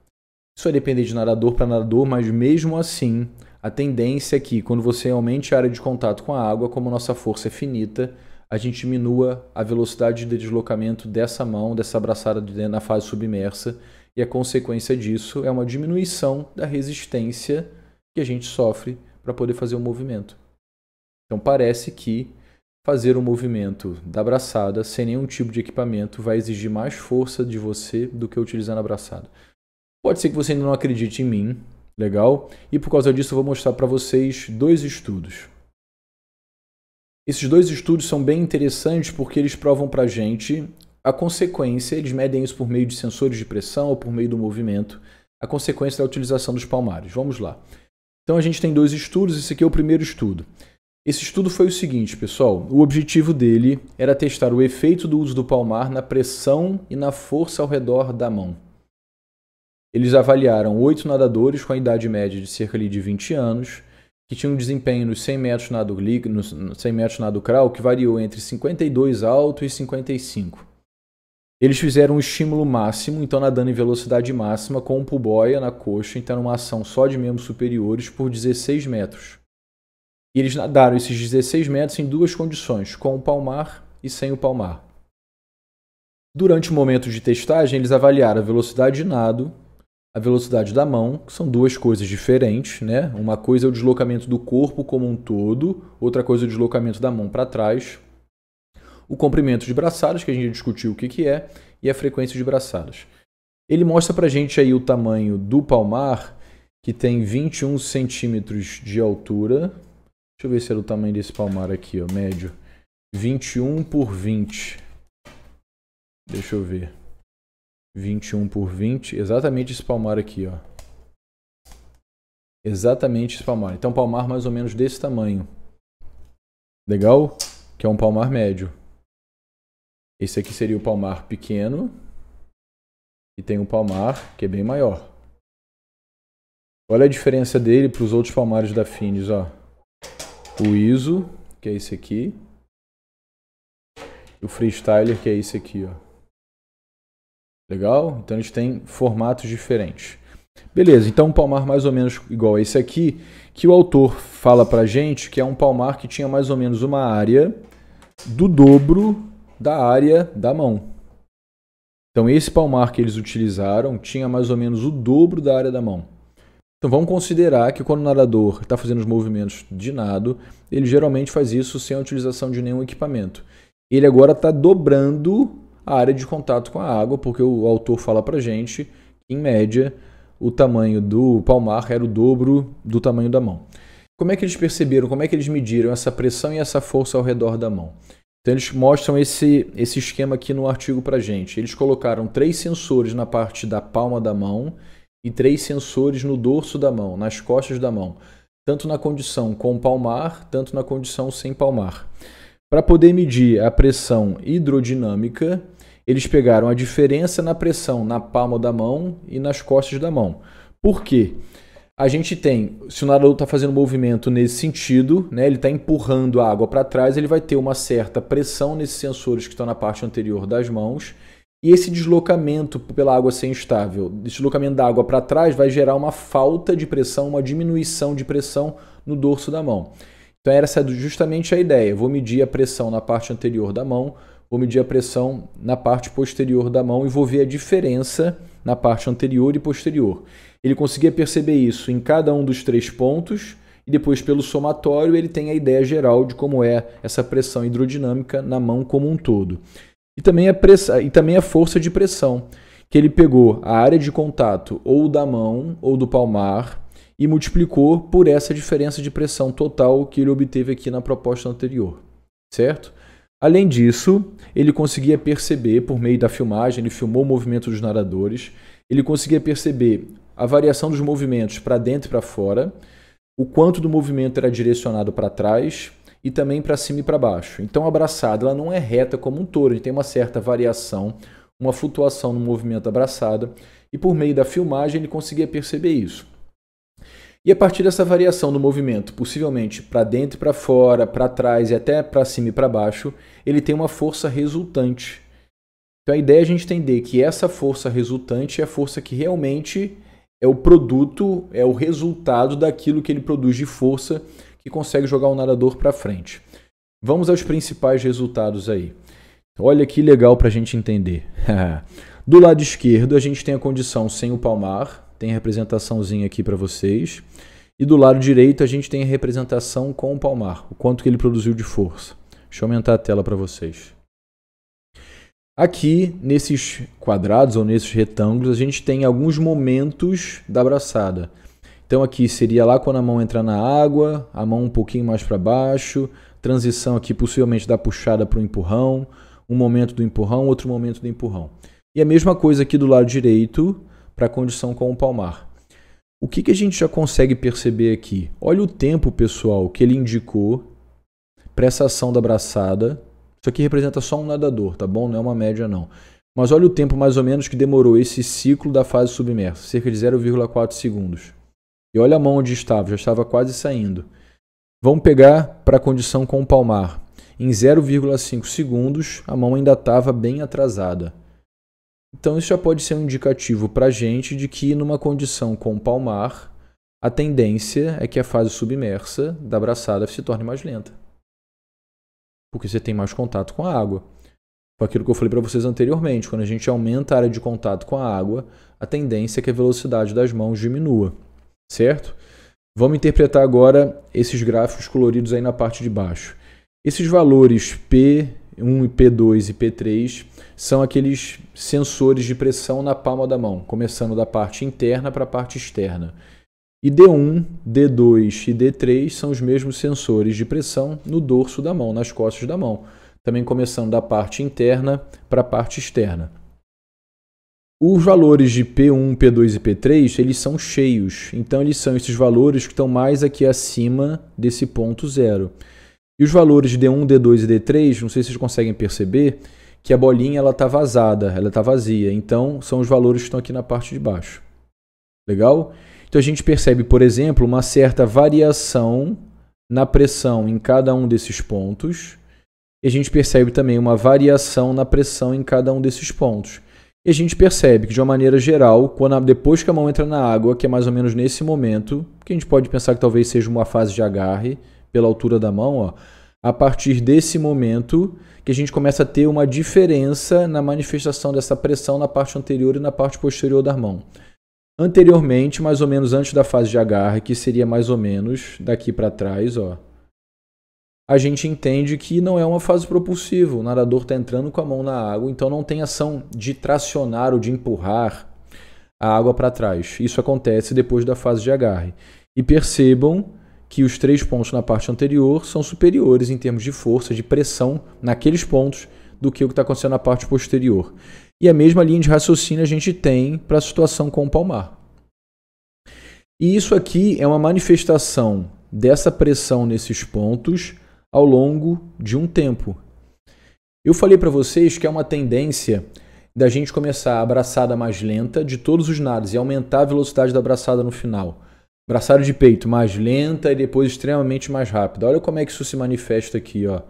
isso vai depender de nadador para nadador, mas mesmo assim, a tendência é que quando você aumente a área de contato com a água, como nossa força é finita, a gente diminua a velocidade de deslocamento dessa mão, dessa abraçada de na fase submersa, e a consequência disso é uma diminuição da resistência que a gente sofre para poder fazer o um movimento. Então parece que fazer o um movimento da braçada sem nenhum tipo de equipamento vai exigir mais força de você do que utilizando a braçada. Pode ser que você ainda não acredite em mim, legal? E por causa disso eu vou mostrar para vocês dois estudos. Esses dois estudos são bem interessantes porque eles provam para a gente a consequência, eles medem isso por meio de sensores de pressão ou por meio do movimento, a consequência da utilização dos palmares. Vamos lá. Então a gente tem dois estudos, esse aqui é o primeiro estudo. Esse estudo foi o seguinte, pessoal: o objetivo dele era testar o efeito do uso do palmar na pressão e na força ao redor da mão. Eles avaliaram oito nadadores com a idade média de cerca de 20 anos, que tinham um desempenho nos 100 metros nado, nos 100 metros nado crawl que variou entre 52 alto e 55. Eles fizeram um estímulo máximo, então nadando em velocidade máxima com um pulboia na coxa, então uma ação só de membros superiores por 16 metros. E eles nadaram esses 16 metros em duas condições, com o palmar e sem o palmar. Durante o momento de testagem, eles avaliaram a velocidade de nado, a velocidade da mão, que são duas coisas diferentes, né? Uma coisa é o deslocamento do corpo como um todo, outra coisa é o deslocamento da mão para trás o comprimento de braçadas, que a gente discutiu o que, que é, e a frequência de braçadas. Ele mostra para a gente aí o tamanho do palmar, que tem 21 centímetros de altura. Deixa eu ver se era o tamanho desse palmar aqui, ó, médio. 21 por 20. Deixa eu ver. 21 por 20, exatamente esse palmar aqui, ó. Exatamente esse palmar. Então, palmar mais ou menos desse tamanho. Legal? Que é um palmar médio. Esse aqui seria o palmar pequeno. E tem o palmar que é bem maior. Olha a diferença dele para os outros palmares da Finis, ó. O ISO, que é esse aqui. E o Freestyler, que é esse aqui, ó. Legal? Então eles têm formatos diferentes. Beleza, então um palmar mais ou menos igual a esse aqui, que o autor fala pra gente que é um palmar que tinha mais ou menos uma área do dobro da área da mão. Então, esse palmar que eles utilizaram tinha mais ou menos o dobro da área da mão. Então, vamos considerar que quando o nadador está fazendo os movimentos de nado, ele geralmente faz isso sem a utilização de nenhum equipamento. Ele agora está dobrando a área de contato com a água, porque o autor fala para gente que, em média, o tamanho do palmar era o dobro do tamanho da mão. Como é que eles perceberam, como é que eles mediram essa pressão e essa força ao redor da mão? Então eles mostram esse, esse esquema aqui no artigo para gente. Eles colocaram três sensores na parte da palma da mão e três sensores no dorso da mão, nas costas da mão, tanto na condição com palmar, tanto na condição sem palmar. Para poder medir a pressão hidrodinâmica, eles pegaram a diferença na pressão na palma da mão e nas costas da mão. Por quê? A gente tem, se o nadador está fazendo movimento nesse sentido, né, ele está empurrando a água para trás, ele vai ter uma certa pressão nesses sensores que estão na parte anterior das mãos. E esse deslocamento pela água ser instável, deslocamento da água para trás, vai gerar uma falta de pressão, uma diminuição de pressão no dorso da mão. Então, essa é justamente a ideia. vou medir a pressão na parte anterior da mão, vou medir a pressão na parte posterior da mão e vou ver a diferença na parte anterior e posterior. Ele conseguia perceber isso em cada um dos três pontos e depois pelo somatório ele tem a ideia geral de como é essa pressão hidrodinâmica na mão como um todo. E também a, pressa, e também a força de pressão, que ele pegou a área de contato ou da mão ou do palmar e multiplicou por essa diferença de pressão total que ele obteve aqui na proposta anterior, certo? Além disso, ele conseguia perceber por meio da filmagem, ele filmou o movimento dos nadadores, ele conseguia perceber a variação dos movimentos para dentro e para fora, o quanto do movimento era direcionado para trás e também para cima e para baixo. Então a braçada ela não é reta como um touro, ele tem uma certa variação, uma flutuação no movimento da braçada e por meio da filmagem ele conseguia perceber isso. E a partir dessa variação do movimento, possivelmente para dentro e para fora, para trás e até para cima e para baixo, ele tem uma força resultante. Então a ideia é a gente entender que essa força resultante é a força que realmente é o produto, é o resultado daquilo que ele produz de força que consegue jogar o nadador para frente. Vamos aos principais resultados aí. Olha que legal para a gente entender. Do lado esquerdo, a gente tem a condição sem o palmar, tem a representaçãozinha aqui para vocês. E do lado direito, a gente tem a representação com o palmar, o quanto que ele produziu de força. Deixa eu aumentar a tela para vocês. Aqui, nesses quadrados ou nesses retângulos, a gente tem alguns momentos da abraçada. Então aqui seria lá quando a mão entra na água, a mão um pouquinho mais para baixo, transição aqui possivelmente da puxada para o empurrão, um momento do empurrão, outro momento do empurrão. E a mesma coisa aqui do lado direito para a condição com o palmar. O que, que a gente já consegue perceber aqui? Olha o tempo, pessoal, que ele indicou para essa ação da abraçada. Isso aqui representa só um nadador, tá bom? Não é uma média, não. Mas olha o tempo mais ou menos que demorou esse ciclo da fase submersa, cerca de 0,4 segundos. E olha a mão onde estava, já estava quase saindo. Vamos pegar para a condição com o palmar. Em 0,5 segundos, a mão ainda estava bem atrasada. Então isso já pode ser um indicativo para a gente de que numa condição com o palmar, a tendência é que a fase submersa da braçada se torne mais lenta porque você tem mais contato com a água. Com aquilo que eu falei para vocês anteriormente, quando a gente aumenta a área de contato com a água, a tendência é que a velocidade das mãos diminua, certo? Vamos interpretar agora esses gráficos coloridos aí na parte de baixo. Esses valores P1 e P2 e P3 são aqueles sensores de pressão na palma da mão, começando da parte interna para a parte externa. E D1, D2 e D3 são os mesmos sensores de pressão no dorso da mão, nas costas da mão, também começando da parte interna para a parte externa. Os valores de P1, P2 e P3, eles são cheios, então eles são esses valores que estão mais aqui acima desse ponto zero. E os valores de D1, D2 e D3, não sei se vocês conseguem perceber, que a bolinha ela está vazada, ela está vazia. Então, são os valores que estão aqui na parte de baixo. Legal? Então a gente percebe, por exemplo, uma certa variação na pressão em cada um desses pontos. E a gente percebe também uma variação na pressão em cada um desses pontos. E a gente percebe que, de uma maneira geral, quando a, depois que a mão entra na água, que é mais ou menos nesse momento, que a gente pode pensar que talvez seja uma fase de agarre pela altura da mão, ó, a partir desse momento que a gente começa a ter uma diferença na manifestação dessa pressão na parte anterior e na parte posterior da mão anteriormente, mais ou menos antes da fase de agarre, que seria mais ou menos daqui para trás, ó. A gente entende que não é uma fase propulsiva. O nadador está entrando com a mão na água, então não tem ação de tracionar ou de empurrar a água para trás. Isso acontece depois da fase de agarre. E percebam que os três pontos na parte anterior são superiores em termos de força, de pressão naqueles pontos do que o que está acontecendo na parte posterior. E a mesma linha de raciocínio a gente tem para a situação com o Palmar. E isso aqui é uma manifestação dessa pressão nesses pontos ao longo de um tempo. Eu falei para vocês que é uma tendência da gente começar a abraçada mais lenta de todos os nados e aumentar a velocidade da abraçada no final. Braçada de peito mais lenta e depois extremamente mais rápida. Olha como é que isso se manifesta aqui, ó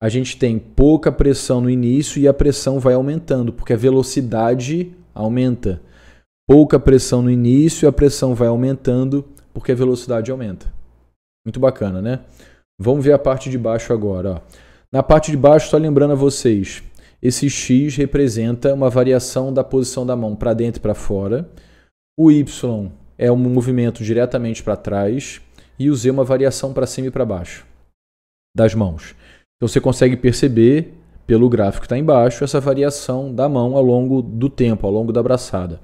a gente tem pouca pressão no início e a pressão vai aumentando, porque a velocidade aumenta. Pouca pressão no início e a pressão vai aumentando, porque a velocidade aumenta. Muito bacana, né? Vamos ver a parte de baixo agora. Ó. Na parte de baixo, só lembrando a vocês, esse x representa uma variação da posição da mão para dentro e para fora. O y é um movimento diretamente para trás e o z é uma variação para cima e para baixo das mãos. Então você consegue perceber pelo gráfico que está embaixo essa variação da mão ao longo do tempo, ao longo da abraçada.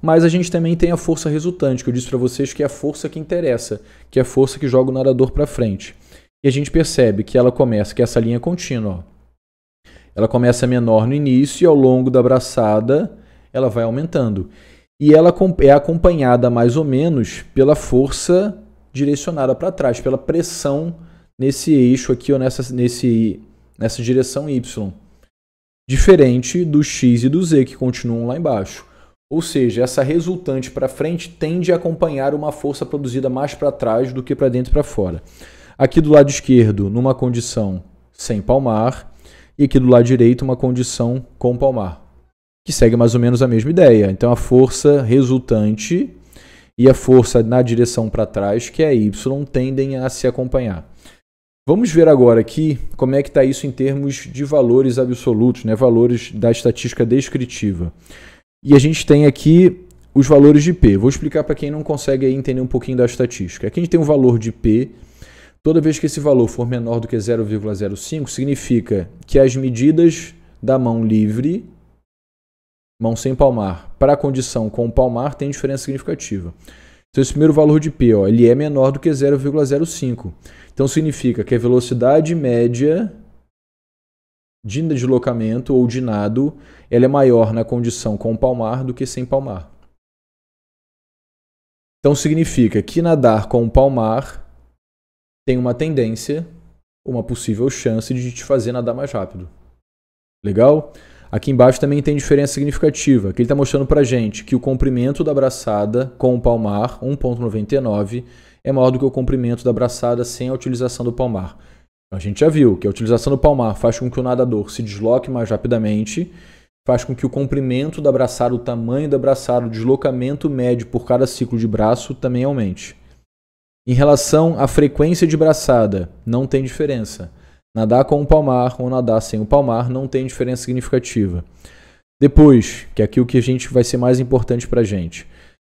Mas a gente também tem a força resultante, que eu disse para vocês que é a força que interessa, que é a força que joga o nadador para frente. E a gente percebe que ela começa, que é essa linha contínua. Ó. Ela começa menor no início e ao longo da abraçada ela vai aumentando. E ela é acompanhada mais ou menos pela força direcionada para trás, pela pressão nesse eixo aqui ou nessa, nesse, nessa direção Y. Diferente do X e do Z que continuam lá embaixo. Ou seja, essa resultante para frente tende a acompanhar uma força produzida mais para trás do que para dentro e para fora. Aqui do lado esquerdo, numa condição sem palmar, e aqui do lado direito, uma condição com palmar, que segue mais ou menos a mesma ideia. Então, a força resultante e a força na direção para trás, que é Y, tendem a se acompanhar. Vamos ver agora aqui como é que está isso em termos de valores absolutos, né? valores da estatística descritiva. E a gente tem aqui os valores de P. Vou explicar para quem não consegue entender um pouquinho da estatística. Aqui a gente tem um valor de P. Toda vez que esse valor for menor do que 0,05, significa que as medidas da mão livre, mão sem palmar, para a condição com palmar tem diferença significativa. Então esse primeiro valor de P ó, ele é menor do que 0,05. Então significa que a velocidade média de deslocamento ou de nado ela é maior na condição com palmar do que sem palmar. Então significa que nadar com palmar tem uma tendência, uma possível chance de te fazer nadar mais rápido. Legal? Aqui embaixo também tem diferença significativa, Aqui ele está mostrando para gente que o comprimento da braçada com o palmar, 1.99, é maior do que o comprimento da braçada sem a utilização do palmar. Então, a gente já viu que a utilização do palmar faz com que o nadador se desloque mais rapidamente, faz com que o comprimento da braçada, o tamanho da braçada, o deslocamento médio por cada ciclo de braço também aumente. Em relação à frequência de braçada, não tem diferença. Nadar com o palmar ou nadar sem o palmar não tem diferença significativa. Depois, que é aqui o que a gente vai ser mais importante para a gente.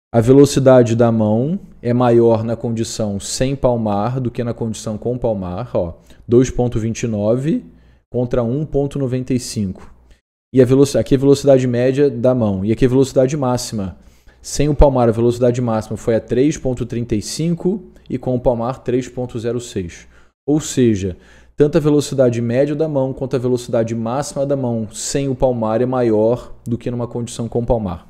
A velocidade da mão é maior na condição sem palmar do que na condição com palmar, ó, 2.29 contra 1.95. E a velocidade, aqui a velocidade média da mão e aqui a velocidade máxima. Sem o palmar, a velocidade máxima foi a 3.35 e com o palmar 3.06. Ou seja, tanto a velocidade média da mão quanto a velocidade máxima da mão sem o palmar é maior do que numa condição com palmar.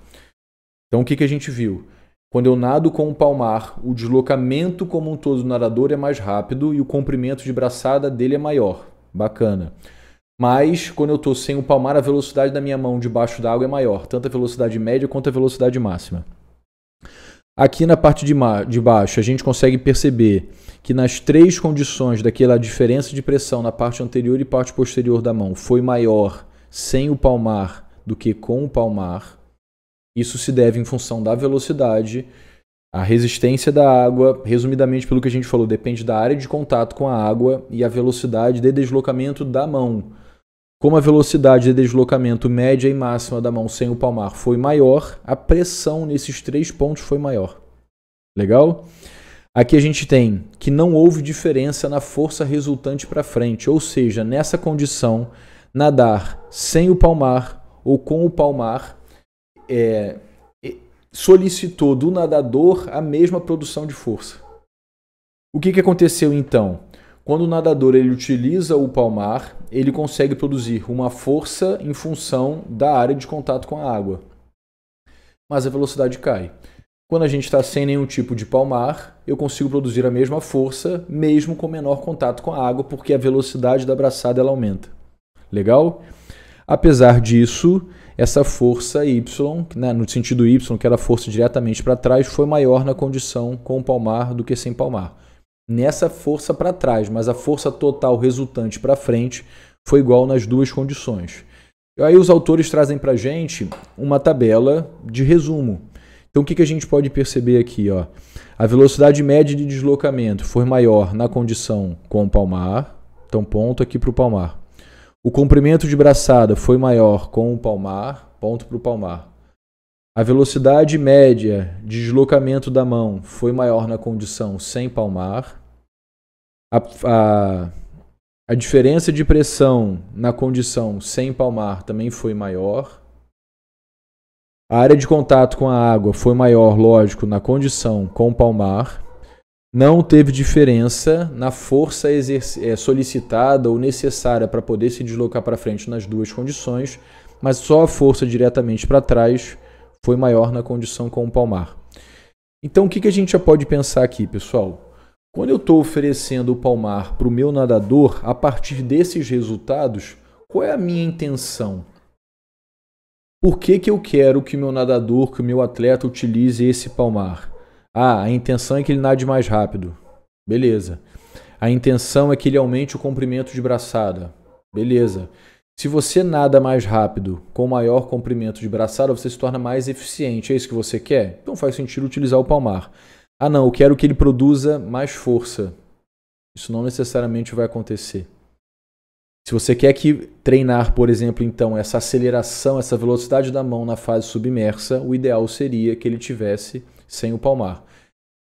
Então o que, que a gente viu? Quando eu nado com o palmar, o deslocamento como um todo do nadador é mais rápido e o comprimento de braçada dele é maior. Bacana. Mas quando eu estou sem o palmar, a velocidade da minha mão debaixo d'água é maior, tanto a velocidade média quanto a velocidade máxima. Aqui na parte de, de, baixo, a gente consegue perceber que nas três condições daquela diferença de pressão na parte anterior e parte posterior da mão foi maior sem o palmar do que com o palmar. Isso se deve em função da velocidade, a resistência da água, resumidamente pelo que a gente falou, depende da área de contato com a água e a velocidade de deslocamento da mão. Como a velocidade de deslocamento média e máxima da mão sem o palmar foi maior, a pressão nesses três pontos foi maior. Legal? Aqui a gente tem que não houve diferença na força resultante para frente, ou seja, nessa condição, nadar sem o palmar ou com o palmar é, solicitou do nadador a mesma produção de força. O que, que aconteceu então? Quando o nadador ele utiliza o palmar, ele consegue produzir uma força em função da área de contato com a água. Mas a velocidade cai. Quando a gente está sem nenhum tipo de palmar, eu consigo produzir a mesma força, mesmo com menor contato com a água, porque a velocidade da braçada ela aumenta. Legal? Apesar disso, essa força Y, né, no sentido Y, que era a força diretamente para trás, foi maior na condição com o palmar do que sem palmar. Nessa força para trás, mas a força total resultante para frente foi igual nas duas condições. E aí os autores trazem para gente uma tabela de resumo. Então o que, que a gente pode perceber aqui? Ó? A velocidade média de deslocamento foi maior na condição com o palmar. Então ponto aqui para o palmar. O comprimento de braçada foi maior com o palmar, ponto para o palmar. A velocidade média de deslocamento da mão foi maior na condição sem palmar. A, a, a diferença de pressão na condição sem palmar também foi maior. A área de contato com a água foi maior, lógico, na condição com palmar não teve diferença na força eh, solicitada ou necessária para poder se deslocar para frente nas duas condições, mas só a força diretamente para trás foi maior na condição com o palmar. Então, o que, que a gente já pode pensar aqui, pessoal? Quando eu estou oferecendo o palmar para o meu nadador, a partir desses resultados, qual é a minha intenção? Por que, que eu quero que o meu nadador, que o meu atleta utilize esse palmar? Ah, a intenção é que ele nade mais rápido. Beleza. A intenção é que ele aumente o comprimento de braçada. Beleza. Se você nada mais rápido, com maior comprimento de braçada, você se torna mais eficiente. É isso que você quer? Então faz sentido utilizar o palmar. Ah, não, eu quero que ele produza mais força. Isso não necessariamente vai acontecer. Se você quer que treinar, por exemplo, então essa aceleração, essa velocidade da mão na fase submersa, o ideal seria que ele tivesse sem o palmar.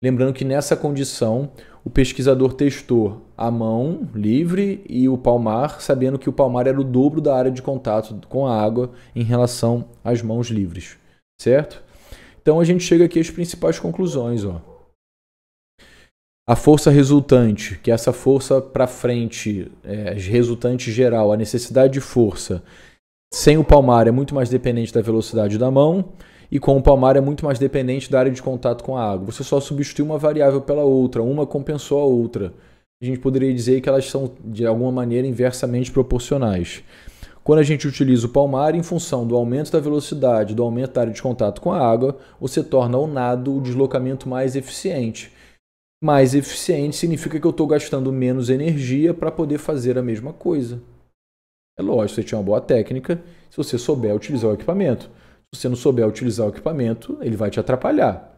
Lembrando que nessa condição, o pesquisador testou a mão livre e o palmar, sabendo que o palmar era o dobro da área de contato com a água em relação às mãos livres, certo? Então a gente chega aqui às principais conclusões, ó. A força resultante, que é essa força para frente, é, resultante geral, a necessidade de força sem o palmar é muito mais dependente da velocidade da mão e com o palmar é muito mais dependente da área de contato com a água. Você só substitui uma variável pela outra, uma compensou a outra. A gente poderia dizer que elas são, de alguma maneira, inversamente proporcionais. Quando a gente utiliza o palmar, em função do aumento da velocidade, do aumento da área de contato com a água, você torna o nado o deslocamento mais eficiente. Mais eficiente significa que eu estou gastando menos energia para poder fazer a mesma coisa. É lógico, você tinha uma boa técnica se você souber utilizar o equipamento você não souber utilizar o equipamento, ele vai te atrapalhar.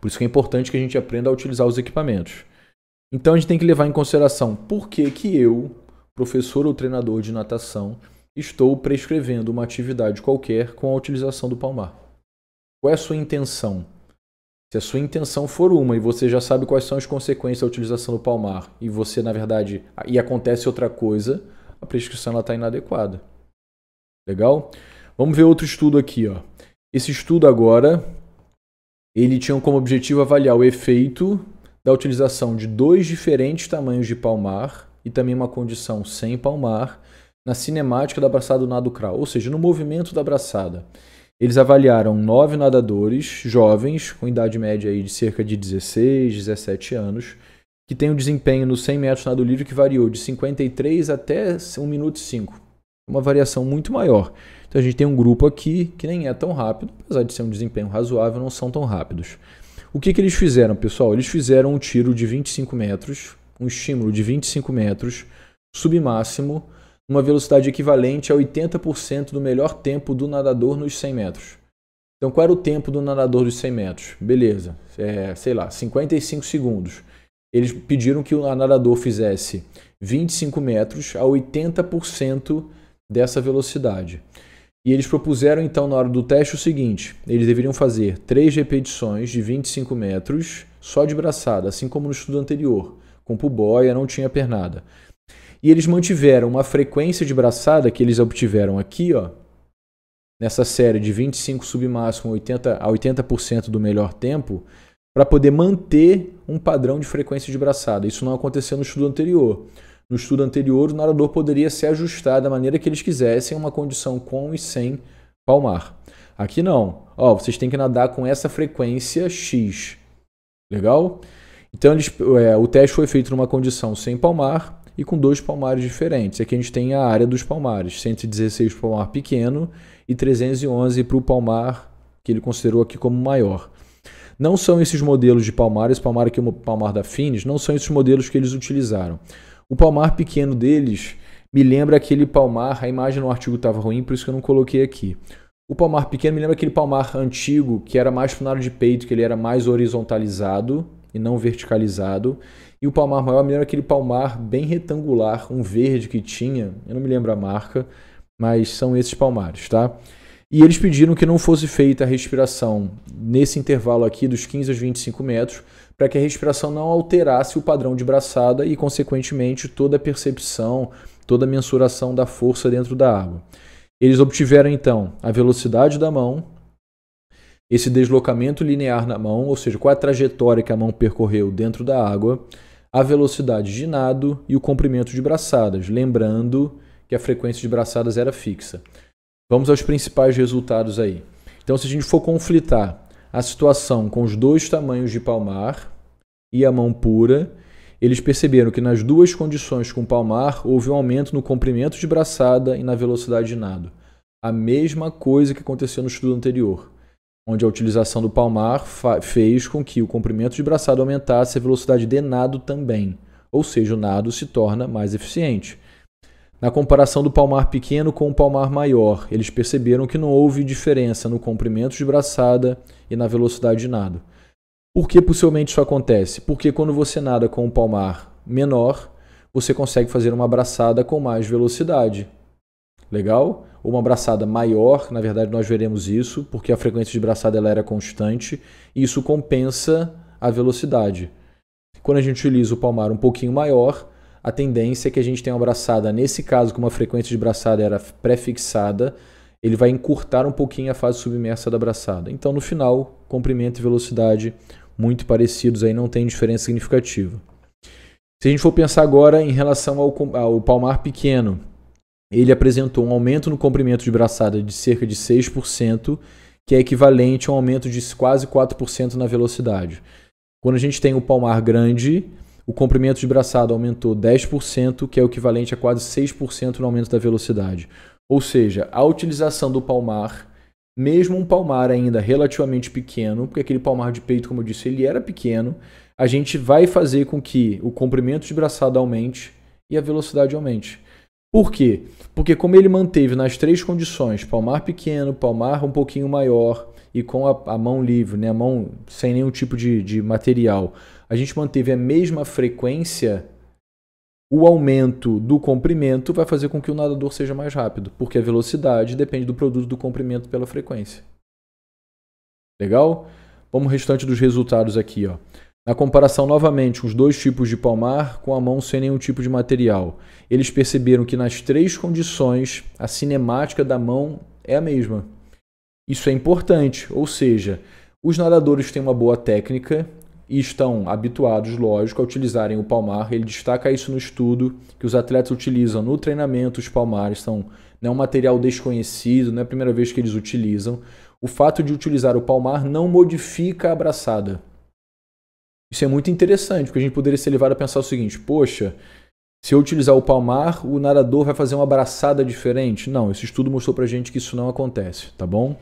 Por isso que é importante que a gente aprenda a utilizar os equipamentos. Então a gente tem que levar em consideração por que, que eu, professor ou treinador de natação, estou prescrevendo uma atividade qualquer com a utilização do palmar. Qual é a sua intenção? Se a sua intenção for uma e você já sabe quais são as consequências da utilização do palmar e você, na verdade, e acontece outra coisa, a prescrição está inadequada. Legal? Vamos ver outro estudo aqui, ó. Esse estudo agora, ele tinha como objetivo avaliar o efeito da utilização de dois diferentes tamanhos de palmar e também uma condição sem palmar na cinemática da braçada do nado crawl, ou seja, no movimento da braçada. Eles avaliaram nove nadadores jovens, com idade média aí de cerca de 16, 17 anos, que têm um desempenho nos 100 metros nado livre que variou de 53 até 1 minuto e 5. Uma variação muito maior. Então a gente tem um grupo aqui que nem é tão rápido, apesar de ser um desempenho razoável, não são tão rápidos. O que, que eles fizeram, pessoal? Eles fizeram um tiro de 25 metros, um estímulo de 25 metros, submáximo, uma velocidade equivalente a 80% do melhor tempo do nadador nos 100 metros. Então, qual era o tempo do nadador dos 100 metros? Beleza, é, sei lá, 55 segundos. Eles pediram que o nadador fizesse 25 metros a 80% dessa velocidade. E eles propuseram então na hora do teste o seguinte: eles deveriam fazer três repetições de 25 metros só de braçada, assim como no estudo anterior, com pubóia, não tinha pernada. E eles mantiveram uma frequência de braçada que eles obtiveram aqui, ó, nessa série de 25 submáximo 80 a 80% do melhor tempo, para poder manter um padrão de frequência de braçada. Isso não aconteceu no estudo anterior. No estudo anterior, o nadador poderia se ajustar da maneira que eles quisessem a uma condição com e sem palmar. Aqui não. Ó, oh, vocês têm que nadar com essa frequência X. Legal? Então, eles, é, o teste foi feito numa condição sem palmar e com dois palmares diferentes. Aqui a gente tem a área dos palmares, 116 para o palmar pequeno e 311 para o palmar que ele considerou aqui como maior. Não são esses modelos de palmar, esse palmar aqui é o palmar da Finis, não são esses modelos que eles utilizaram. O palmar pequeno deles me lembra aquele palmar, a imagem no artigo estava ruim, por isso que eu não coloquei aqui. O palmar pequeno me lembra aquele palmar antigo, que era mais funado de peito, que ele era mais horizontalizado e não verticalizado. E o palmar maior me lembra aquele palmar bem retangular, um verde que tinha, eu não me lembro a marca, mas são esses palmares, tá? E eles pediram que não fosse feita a respiração nesse intervalo aqui dos 15 aos 25 metros, para que a respiração não alterasse o padrão de braçada e, consequentemente, toda a percepção, toda a mensuração da força dentro da água. Eles obtiveram então a velocidade da mão, esse deslocamento linear na mão, ou seja, qual a trajetória que a mão percorreu dentro da água, a velocidade de nado e o comprimento de braçadas, lembrando que a frequência de braçadas era fixa. Vamos aos principais resultados aí. Então, se a gente for conflitar a situação com os dois tamanhos de palmar e a mão pura, eles perceberam que nas duas condições com palmar houve um aumento no comprimento de braçada e na velocidade de nado. A mesma coisa que aconteceu no estudo anterior, onde a utilização do palmar fez com que o comprimento de braçada aumentasse e a velocidade de nado também, ou seja, o nado se torna mais eficiente. Na comparação do palmar pequeno com o palmar maior, eles perceberam que não houve diferença no comprimento de braçada e na velocidade de nado. Por que possivelmente isso acontece? Porque quando você nada com um palmar menor, você consegue fazer uma braçada com mais velocidade. Legal? Ou uma braçada maior, na verdade nós veremos isso, porque a frequência de braçada ela era constante, e isso compensa a velocidade. Quando a gente utiliza o palmar um pouquinho maior, a tendência é que a gente tenha uma braçada, nesse caso, como a frequência de braçada era pré-fixada, ele vai encurtar um pouquinho a fase submersa da braçada. Então, no final, comprimento e velocidade muito parecidos, aí não tem diferença significativa. Se a gente for pensar agora em relação ao, ao palmar pequeno, ele apresentou um aumento no comprimento de braçada de cerca de 6%, que é equivalente a um aumento de quase 4% na velocidade. Quando a gente tem o palmar grande, o comprimento de braçada aumentou 10%, que é o equivalente a quase 6% no aumento da velocidade. Ou seja, a utilização do palmar, mesmo um palmar ainda relativamente pequeno, porque aquele palmar de peito, como eu disse, ele era pequeno, a gente vai fazer com que o comprimento de braçada aumente e a velocidade aumente. Por quê? Porque como ele manteve nas três condições, palmar pequeno, palmar um pouquinho maior e com a, a mão livre, né? a mão sem nenhum tipo de, de material, a gente manteve a mesma frequência, o aumento do comprimento vai fazer com que o nadador seja mais rápido, porque a velocidade depende do produto do comprimento pela frequência. Legal? Vamos ao restante dos resultados aqui. Ó. Na comparação novamente com os dois tipos de palmar com a mão sem nenhum tipo de material, eles perceberam que nas três condições a cinemática da mão é a mesma. Isso é importante, ou seja, os nadadores têm uma boa técnica, e estão habituados, lógico, a utilizarem o palmar. Ele destaca isso no estudo, que os atletas utilizam no treinamento os palmares, são, não é um material desconhecido, não é a primeira vez que eles utilizam. O fato de utilizar o palmar não modifica a abraçada. Isso é muito interessante, porque a gente poderia ser levado a pensar o seguinte: poxa, se eu utilizar o palmar, o nadador vai fazer uma abraçada diferente? Não, esse estudo mostrou pra gente que isso não acontece, tá bom?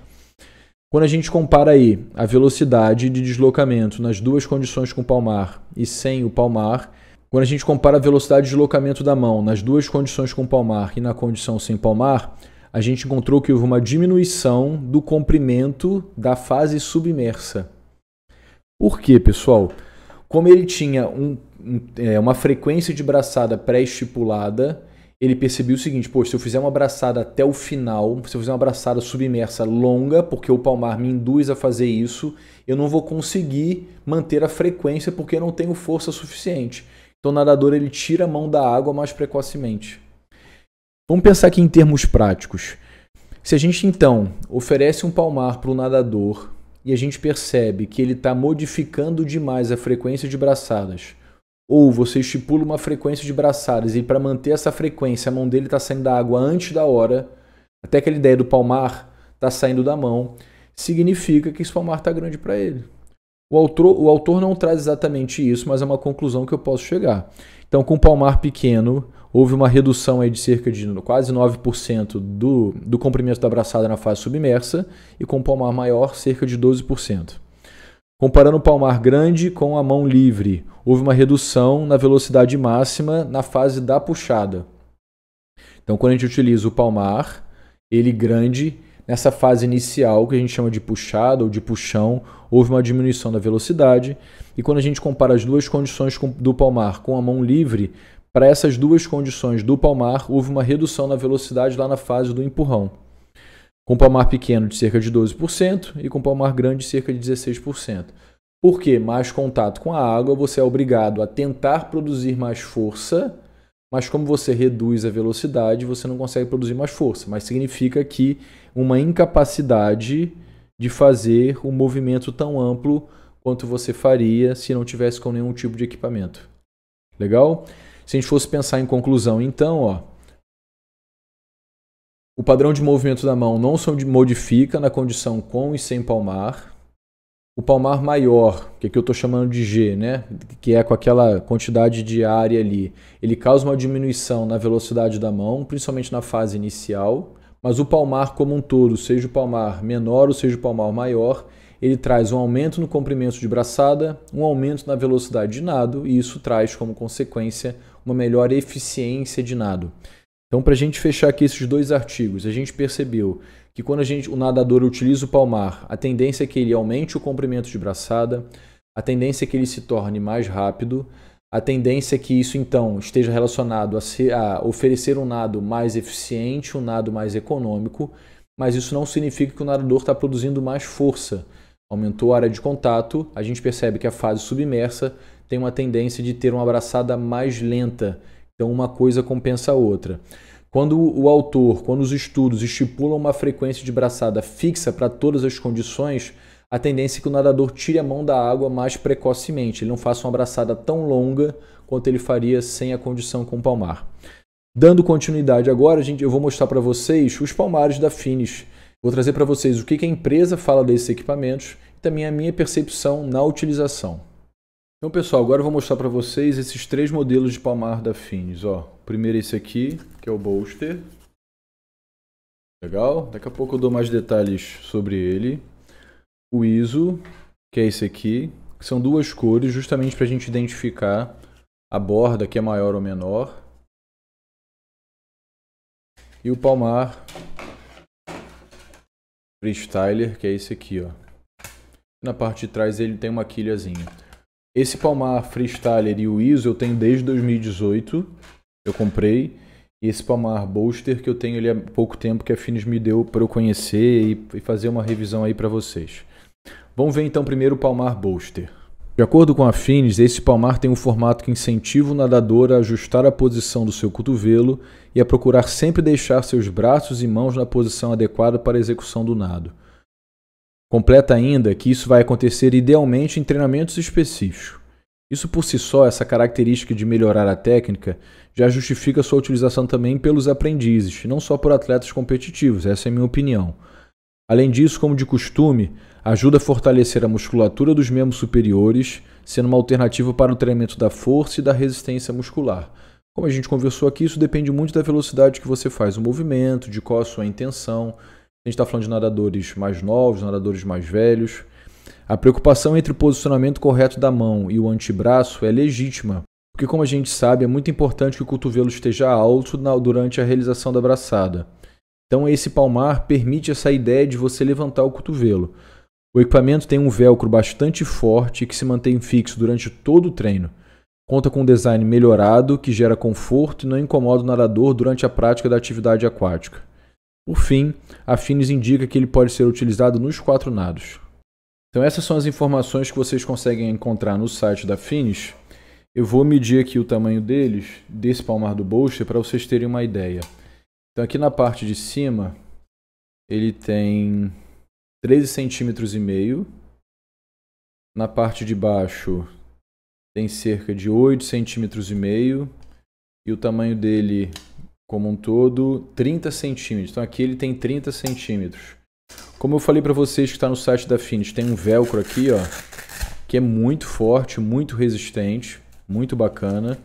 Quando a gente compara aí a velocidade de deslocamento nas duas condições com o palmar e sem o palmar, quando a gente compara a velocidade de deslocamento da mão nas duas condições com o palmar e na condição sem palmar, a gente encontrou que houve uma diminuição do comprimento da fase submersa. Por quê, pessoal? Como ele tinha um, é, uma frequência de braçada pré-estipulada, ele percebeu o seguinte: pô, se eu fizer uma abraçada até o final, se eu fizer uma abraçada submersa longa, porque o palmar me induz a fazer isso, eu não vou conseguir manter a frequência porque eu não tenho força suficiente. Então o nadador ele tira a mão da água mais precocemente. Vamos pensar aqui em termos práticos. Se a gente então oferece um palmar para o nadador e a gente percebe que ele está modificando demais a frequência de braçadas ou você estipula uma frequência de braçadas e para manter essa frequência a mão dele está saindo da água antes da hora, até aquela ideia do palmar está saindo da mão, significa que esse palmar está grande para ele. O autor, o autor não traz exatamente isso, mas é uma conclusão que eu posso chegar. Então, com o palmar pequeno, houve uma redução aí de cerca de quase 9% do, do comprimento da braçada na fase submersa, e com o palmar maior, cerca de 12%. Comparando o palmar grande com a mão livre, houve uma redução na velocidade máxima na fase da puxada. Então, quando a gente utiliza o palmar, ele grande, nessa fase inicial, que a gente chama de puxada ou de puxão, houve uma diminuição da velocidade. E quando a gente compara as duas condições do palmar com a mão livre, para essas duas condições do palmar, houve uma redução na velocidade lá na fase do empurrão com palmar pequeno de cerca de 12% e com palmar grande de cerca de 16%. Por quê? mais contato com a água, você é obrigado a tentar produzir mais força, mas como você reduz a velocidade, você não consegue produzir mais força. Mas significa que uma incapacidade de fazer um movimento tão amplo quanto você faria se não tivesse com nenhum tipo de equipamento. Legal? Se a gente fosse pensar em conclusão, então, ó, o padrão de movimento da mão não se modifica na condição com e sem palmar. O palmar maior, que aqui é eu estou chamando de G, né? que é com aquela quantidade de área ali, ele causa uma diminuição na velocidade da mão, principalmente na fase inicial. Mas o palmar como um todo, seja o palmar menor ou seja o palmar maior, ele traz um aumento no comprimento de braçada, um aumento na velocidade de nado, e isso traz como consequência uma melhor eficiência de nado. Então, para a gente fechar aqui esses dois artigos, a gente percebeu que quando a gente, o nadador utiliza o palmar, a tendência é que ele aumente o comprimento de braçada, a tendência é que ele se torne mais rápido, a tendência é que isso então esteja relacionado a, a oferecer um nado mais eficiente, um nado mais econômico, mas isso não significa que o nadador está produzindo mais força. Aumentou a área de contato, a gente percebe que a fase submersa tem uma tendência de ter uma braçada mais lenta, então uma coisa compensa a outra. Quando o autor, quando os estudos estipulam uma frequência de braçada fixa para todas as condições, a tendência é que o nadador tire a mão da água mais precocemente, ele não faça uma braçada tão longa quanto ele faria sem a condição com o palmar. Dando continuidade agora, gente, eu vou mostrar para vocês os palmares da Finish. Vou trazer para vocês o que a empresa fala desses equipamentos e também a minha percepção na utilização. Então, pessoal, agora eu vou mostrar para vocês esses três modelos de palmar da Fins. Ó, primeiro esse aqui, que é o bolster. Legal? Daqui a pouco eu dou mais detalhes sobre ele. O ISO, que é esse aqui, que são duas cores, justamente para a gente identificar a borda que é maior ou menor. E o palmar Freestyler, que é esse aqui, ó. Na parte de trás ele tem uma quilhazinha. Esse Palmar Freestyler e o ISO eu tenho desde 2018. Eu comprei. E esse Palmar Bolster que eu tenho ele há pouco tempo que a Finis me deu para eu conhecer e fazer uma revisão aí para vocês. Vamos ver então primeiro o Palmar Bolster. De acordo com a Finis, esse palmar tem um formato que incentiva o nadador a ajustar a posição do seu cotovelo e a procurar sempre deixar seus braços e mãos na posição adequada para a execução do nado. Completa ainda que isso vai acontecer idealmente em treinamentos específicos. Isso por si só, essa característica de melhorar a técnica, já justifica sua utilização também pelos aprendizes, não só por atletas competitivos, essa é a minha opinião. Além disso, como de costume, ajuda a fortalecer a musculatura dos membros superiores, sendo uma alternativa para o treinamento da força e da resistência muscular. Como a gente conversou aqui, isso depende muito da velocidade que você faz o movimento, de qual a sua intenção, a gente está falando de nadadores mais novos, nadadores mais velhos. A preocupação entre o posicionamento correto da mão e o antebraço é legítima, porque, como a gente sabe, é muito importante que o cotovelo esteja alto na, durante a realização da braçada. Então, esse palmar permite essa ideia de você levantar o cotovelo. O equipamento tem um velcro bastante forte que se mantém fixo durante todo o treino. Conta com um design melhorado que gera conforto e não incomoda o nadador durante a prática da atividade aquática. O fim, a Fines indica que ele pode ser utilizado nos quatro nados. Então essas são as informações que vocês conseguem encontrar no site da Fines. Eu vou medir aqui o tamanho deles, desse palmar do bolster, para vocês terem uma ideia. Então aqui na parte de cima, ele tem 13 centímetros e meio. Na parte de baixo tem cerca de 8 centímetros e meio. E o tamanho dele como um todo 30 centímetros. Então aqui ele tem 30 centímetros. Como eu falei para vocês que está no site da Finish, tem um velcro aqui, ó, que é muito forte, muito resistente, muito bacana.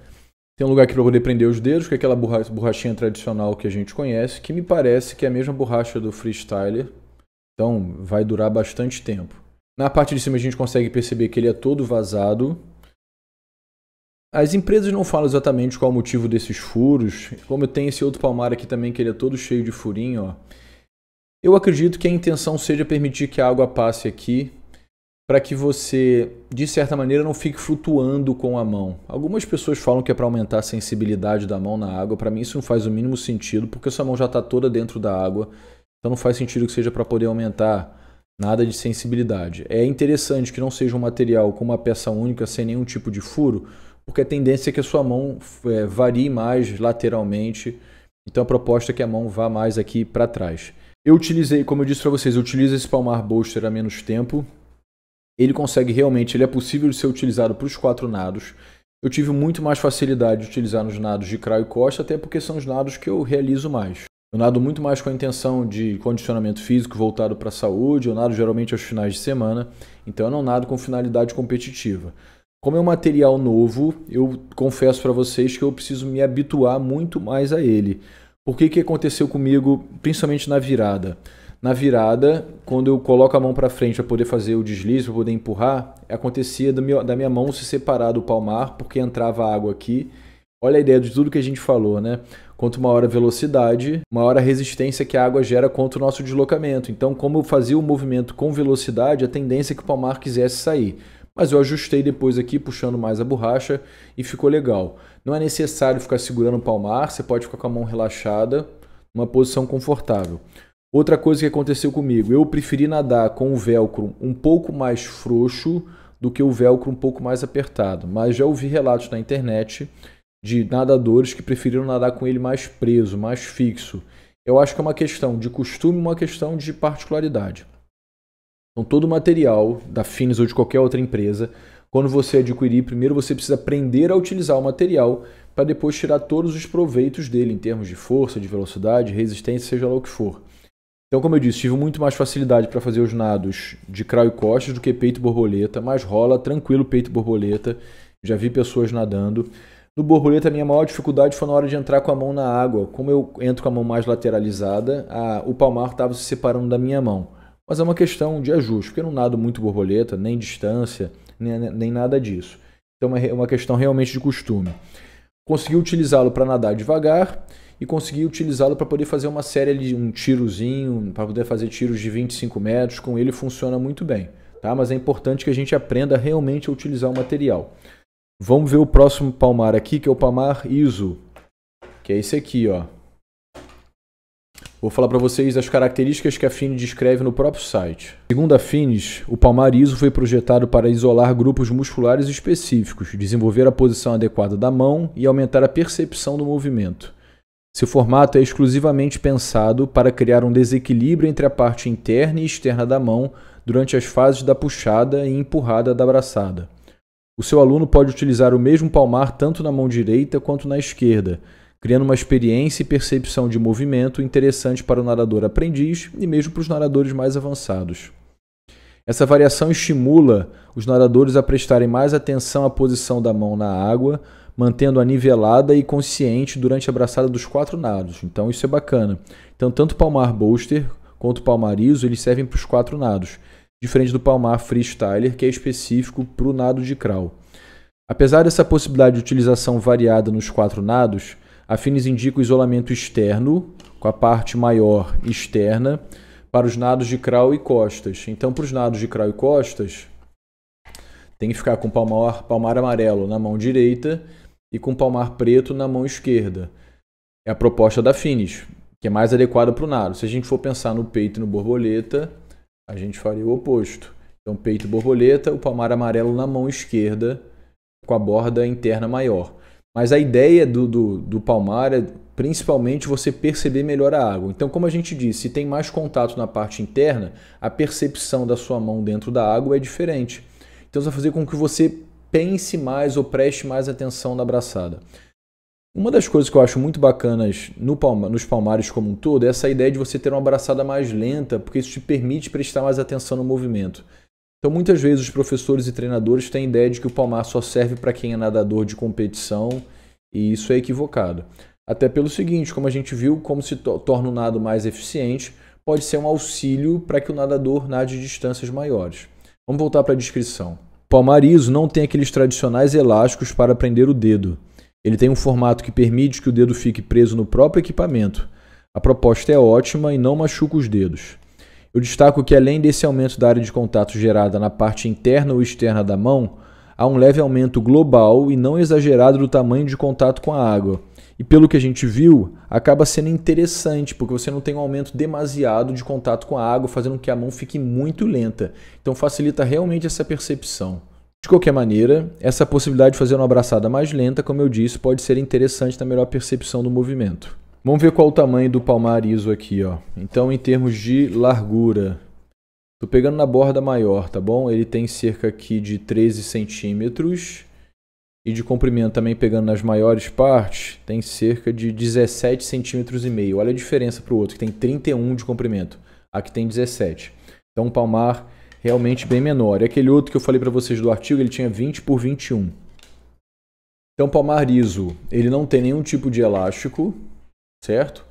Tem um lugar aqui para poder prender os dedos, que é aquela borrachinha tradicional que a gente conhece, que me parece que é a mesma borracha do Freestyler. Então vai durar bastante tempo. Na parte de cima a gente consegue perceber que ele é todo vazado, as empresas não falam exatamente qual é o motivo desses furos. Como eu tenho esse outro palmar aqui também, que ele é todo cheio de furinho, ó. Eu acredito que a intenção seja permitir que a água passe aqui para que você, de certa maneira, não fique flutuando com a mão. Algumas pessoas falam que é para aumentar a sensibilidade da mão na água. Para mim isso não faz o mínimo sentido, porque sua mão já está toda dentro da água. Então não faz sentido que seja para poder aumentar nada de sensibilidade. É interessante que não seja um material com uma peça única, sem nenhum tipo de furo, porque a tendência é que a sua mão é, varie mais lateralmente. Então a proposta é que a mão vá mais aqui para trás. Eu utilizei, como eu disse para vocês, eu utilizo esse palmar bolster há menos tempo. Ele consegue realmente, ele é possível de ser utilizado para os quatro nados. Eu tive muito mais facilidade de utilizar nos nados de craio e costa, até porque são os nados que eu realizo mais. Eu nado muito mais com a intenção de condicionamento físico voltado para a saúde, eu nado geralmente aos finais de semana, então eu não nado com finalidade competitiva. Como é um material novo, eu confesso para vocês que eu preciso me habituar muito mais a ele. Por que que aconteceu comigo, principalmente na virada? Na virada, quando eu coloco a mão para frente para poder fazer o deslize, para poder empurrar, acontecia meu, da minha mão se separar do palmar, porque entrava água aqui. Olha a ideia de tudo que a gente falou, né? Quanto maior a velocidade, maior a resistência que a água gera contra o nosso deslocamento. Então, como eu fazia o movimento com velocidade, a tendência é que o palmar quisesse sair mas eu ajustei depois aqui, puxando mais a borracha e ficou legal. Não é necessário ficar segurando o palmar, você pode ficar com a mão relaxada, uma posição confortável. Outra coisa que aconteceu comigo, eu preferi nadar com o velcro um pouco mais frouxo do que o velcro um pouco mais apertado, mas já ouvi relatos na internet de nadadores que preferiram nadar com ele mais preso, mais fixo. Eu acho que é uma questão de costume, uma questão de particularidade. Então, todo o material da Finis ou de qualquer outra empresa, quando você adquirir, primeiro você precisa aprender a utilizar o material para depois tirar todos os proveitos dele em termos de força, de velocidade, resistência, seja lá o que for. Então, como eu disse, tive muito mais facilidade para fazer os nados de crawl e costas do que peito borboleta, mas rola tranquilo peito borboleta. Já vi pessoas nadando. No borboleta, a minha maior dificuldade foi na hora de entrar com a mão na água. Como eu entro com a mão mais lateralizada, a, o palmar estava se separando da minha mão mas é uma questão de ajuste, porque eu não nado muito borboleta, nem distância, nem, nem nada disso. Então é, é uma questão realmente de costume. Consegui utilizá-lo para nadar devagar e consegui utilizá-lo para poder fazer uma série de um tirozinho, para poder fazer tiros de 25 metros, com ele funciona muito bem. Tá? Mas é importante que a gente aprenda realmente a utilizar o material. Vamos ver o próximo palmar aqui, que é o palmar ISO, que é esse aqui, ó. Vou falar para vocês as características que a Fini descreve no próprio site. Segundo a Finis, o palmar iso foi projetado para isolar grupos musculares específicos, desenvolver a posição adequada da mão e aumentar a percepção do movimento. Seu formato é exclusivamente pensado para criar um desequilíbrio entre a parte interna e externa da mão durante as fases da puxada e empurrada da abraçada. O seu aluno pode utilizar o mesmo palmar tanto na mão direita quanto na esquerda, criando uma experiência e percepção de movimento interessante para o nadador aprendiz e mesmo para os nadadores mais avançados. Essa variação estimula os nadadores a prestarem mais atenção à posição da mão na água, mantendo-a nivelada e consciente durante a braçada dos quatro nados. Então isso é bacana. Então tanto o palmar bolster quanto o palmarizo eles servem para os quatro nados, diferente do palmar freestyler que é específico para o nado de crawl. Apesar dessa possibilidade de utilização variada nos quatro nados, a fines indica o isolamento externo, com a parte maior externa, para os nados de crawl e costas. Então, para os nados de crawl e costas, tem que ficar com o palmar, palmar amarelo na mão direita e com o palmar preto na mão esquerda. É a proposta da fines, que é mais adequada para o nado. Se a gente for pensar no peito e no borboleta, a gente faria o oposto. Então, peito borboleta, o palmar amarelo na mão esquerda, com a borda interna maior. Mas a ideia do, do, do palmar é principalmente você perceber melhor a água. Então, como a gente disse, se tem mais contato na parte interna, a percepção da sua mão dentro da água é diferente. Então, isso vai fazer com que você pense mais ou preste mais atenção na braçada. Uma das coisas que eu acho muito bacanas no palma, nos palmares como um todo é essa ideia de você ter uma abraçada mais lenta, porque isso te permite prestar mais atenção no movimento. Então, muitas vezes, os professores e treinadores têm a ideia de que o palmar só serve para quem é nadador de competição, e isso é equivocado. Até pelo seguinte, como a gente viu, como se to torna o nado mais eficiente, pode ser um auxílio para que o nadador nade distâncias maiores. Vamos voltar para a descrição. Palmarizo palmar iso não tem aqueles tradicionais elásticos para prender o dedo. Ele tem um formato que permite que o dedo fique preso no próprio equipamento. A proposta é ótima e não machuca os dedos. Eu destaco que, além desse aumento da área de contato gerada na parte interna ou externa da mão, há um leve aumento global e não exagerado do tamanho de contato com a água. E pelo que a gente viu, acaba sendo interessante, porque você não tem um aumento demasiado de contato com a água, fazendo com que a mão fique muito lenta. Então facilita realmente essa percepção. De qualquer maneira, essa possibilidade de fazer uma abraçada mais lenta, como eu disse, pode ser interessante na melhor percepção do movimento. Vamos ver qual o tamanho do palmarizo aqui, ó. Então, em termos de largura, tô pegando na borda maior, tá bom? Ele tem cerca aqui de 13 centímetros. E de comprimento também, pegando nas maiores partes, tem cerca de 17 centímetros e meio. Olha a diferença para o outro, que tem 31 de comprimento. Aqui tem 17. Então, um palmar realmente bem menor. E aquele outro que eu falei para vocês do artigo, ele tinha 20 por 21. Então, palmar ISO, ele não tem nenhum tipo de elástico, certo?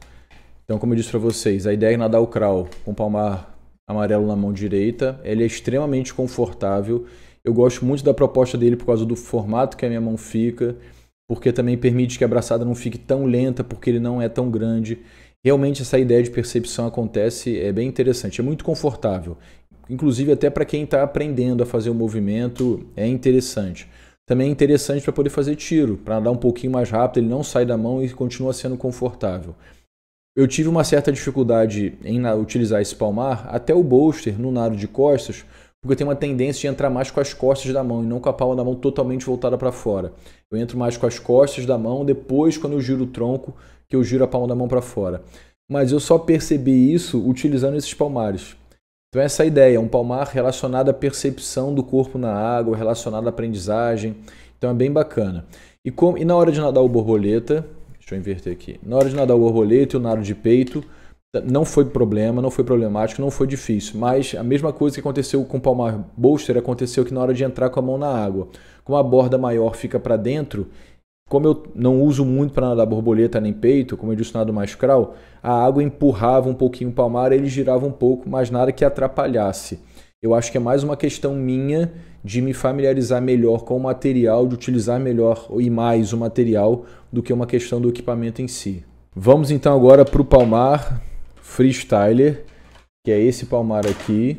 Então, como eu disse para vocês, a ideia é nadar o crawl com o palmar amarelo na mão direita. Ele é extremamente confortável. Eu gosto muito da proposta dele por causa do formato que a minha mão fica, porque também permite que a braçada não fique tão lenta, porque ele não é tão grande. Realmente essa ideia de percepção acontece, é bem interessante, é muito confortável. Inclusive até para quem está aprendendo a fazer o movimento, é interessante também é interessante para poder fazer tiro, para andar um pouquinho mais rápido, ele não sai da mão e continua sendo confortável. Eu tive uma certa dificuldade em utilizar esse palmar, até o bolster no nado de costas, porque eu tenho uma tendência de entrar mais com as costas da mão e não com a palma da mão totalmente voltada para fora. Eu entro mais com as costas da mão, depois quando eu giro o tronco, que eu giro a palma da mão para fora. Mas eu só percebi isso utilizando esses palmares. Então é essa ideia, um palmar relacionado à percepção do corpo na água, relacionado à aprendizagem. Então é bem bacana. E, com, e na hora de nadar o borboleta, deixa eu inverter aqui. Na hora de nadar o borboleta e o nado de peito, não foi problema, não foi problemático, não foi difícil. Mas a mesma coisa que aconteceu com o palmar bolster aconteceu que na hora de entrar com a mão na água, como a borda maior fica para dentro, como eu não uso muito para nadar borboleta nem peito, como eu disse nada mais crawl, a água empurrava um pouquinho o palmar, ele girava um pouco, mas nada que atrapalhasse. Eu acho que é mais uma questão minha de me familiarizar melhor com o material, de utilizar melhor e mais o material do que uma questão do equipamento em si. Vamos então agora para o palmar Freestyler, que é esse palmar aqui.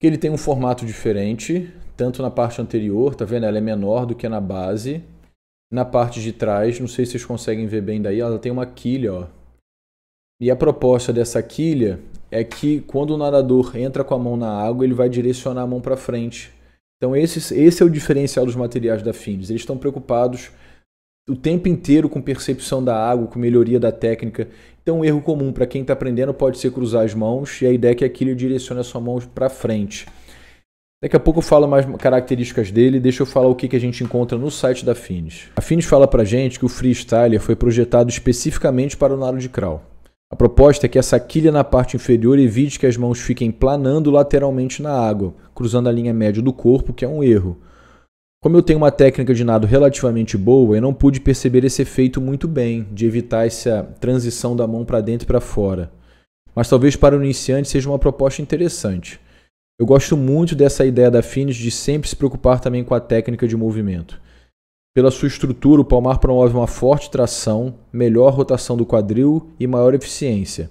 Ele tem um formato diferente, tanto na parte anterior, tá vendo? Ela é menor do que na base. Na parte de trás, não sei se vocês conseguem ver bem daí, ela tem uma quilha, ó. E a proposta dessa quilha é que quando o nadador entra com a mão na água, ele vai direcionar a mão para frente. Então esse, esse é o diferencial dos materiais da fins Eles estão preocupados o tempo inteiro com percepção da água, com melhoria da técnica. Então, um erro comum para quem está aprendendo pode ser cruzar as mãos e a ideia é que aquilo direcione a sua mão para frente. Daqui a pouco eu falo mais características dele, deixa eu falar o que, que a gente encontra no site da Finish. A Finish fala pra gente que o Freestyler foi projetado especificamente para o nado de crawl. A proposta é que essa quilha na parte inferior evite que as mãos fiquem planando lateralmente na água, cruzando a linha média do corpo, que é um erro. Como eu tenho uma técnica de nado relativamente boa, eu não pude perceber esse efeito muito bem, de evitar essa transição da mão para dentro e para fora. Mas talvez para o iniciante seja uma proposta interessante. Eu gosto muito dessa ideia da Finis de sempre se preocupar também com a técnica de movimento. Pela sua estrutura, o palmar promove uma forte tração, melhor rotação do quadril e maior eficiência.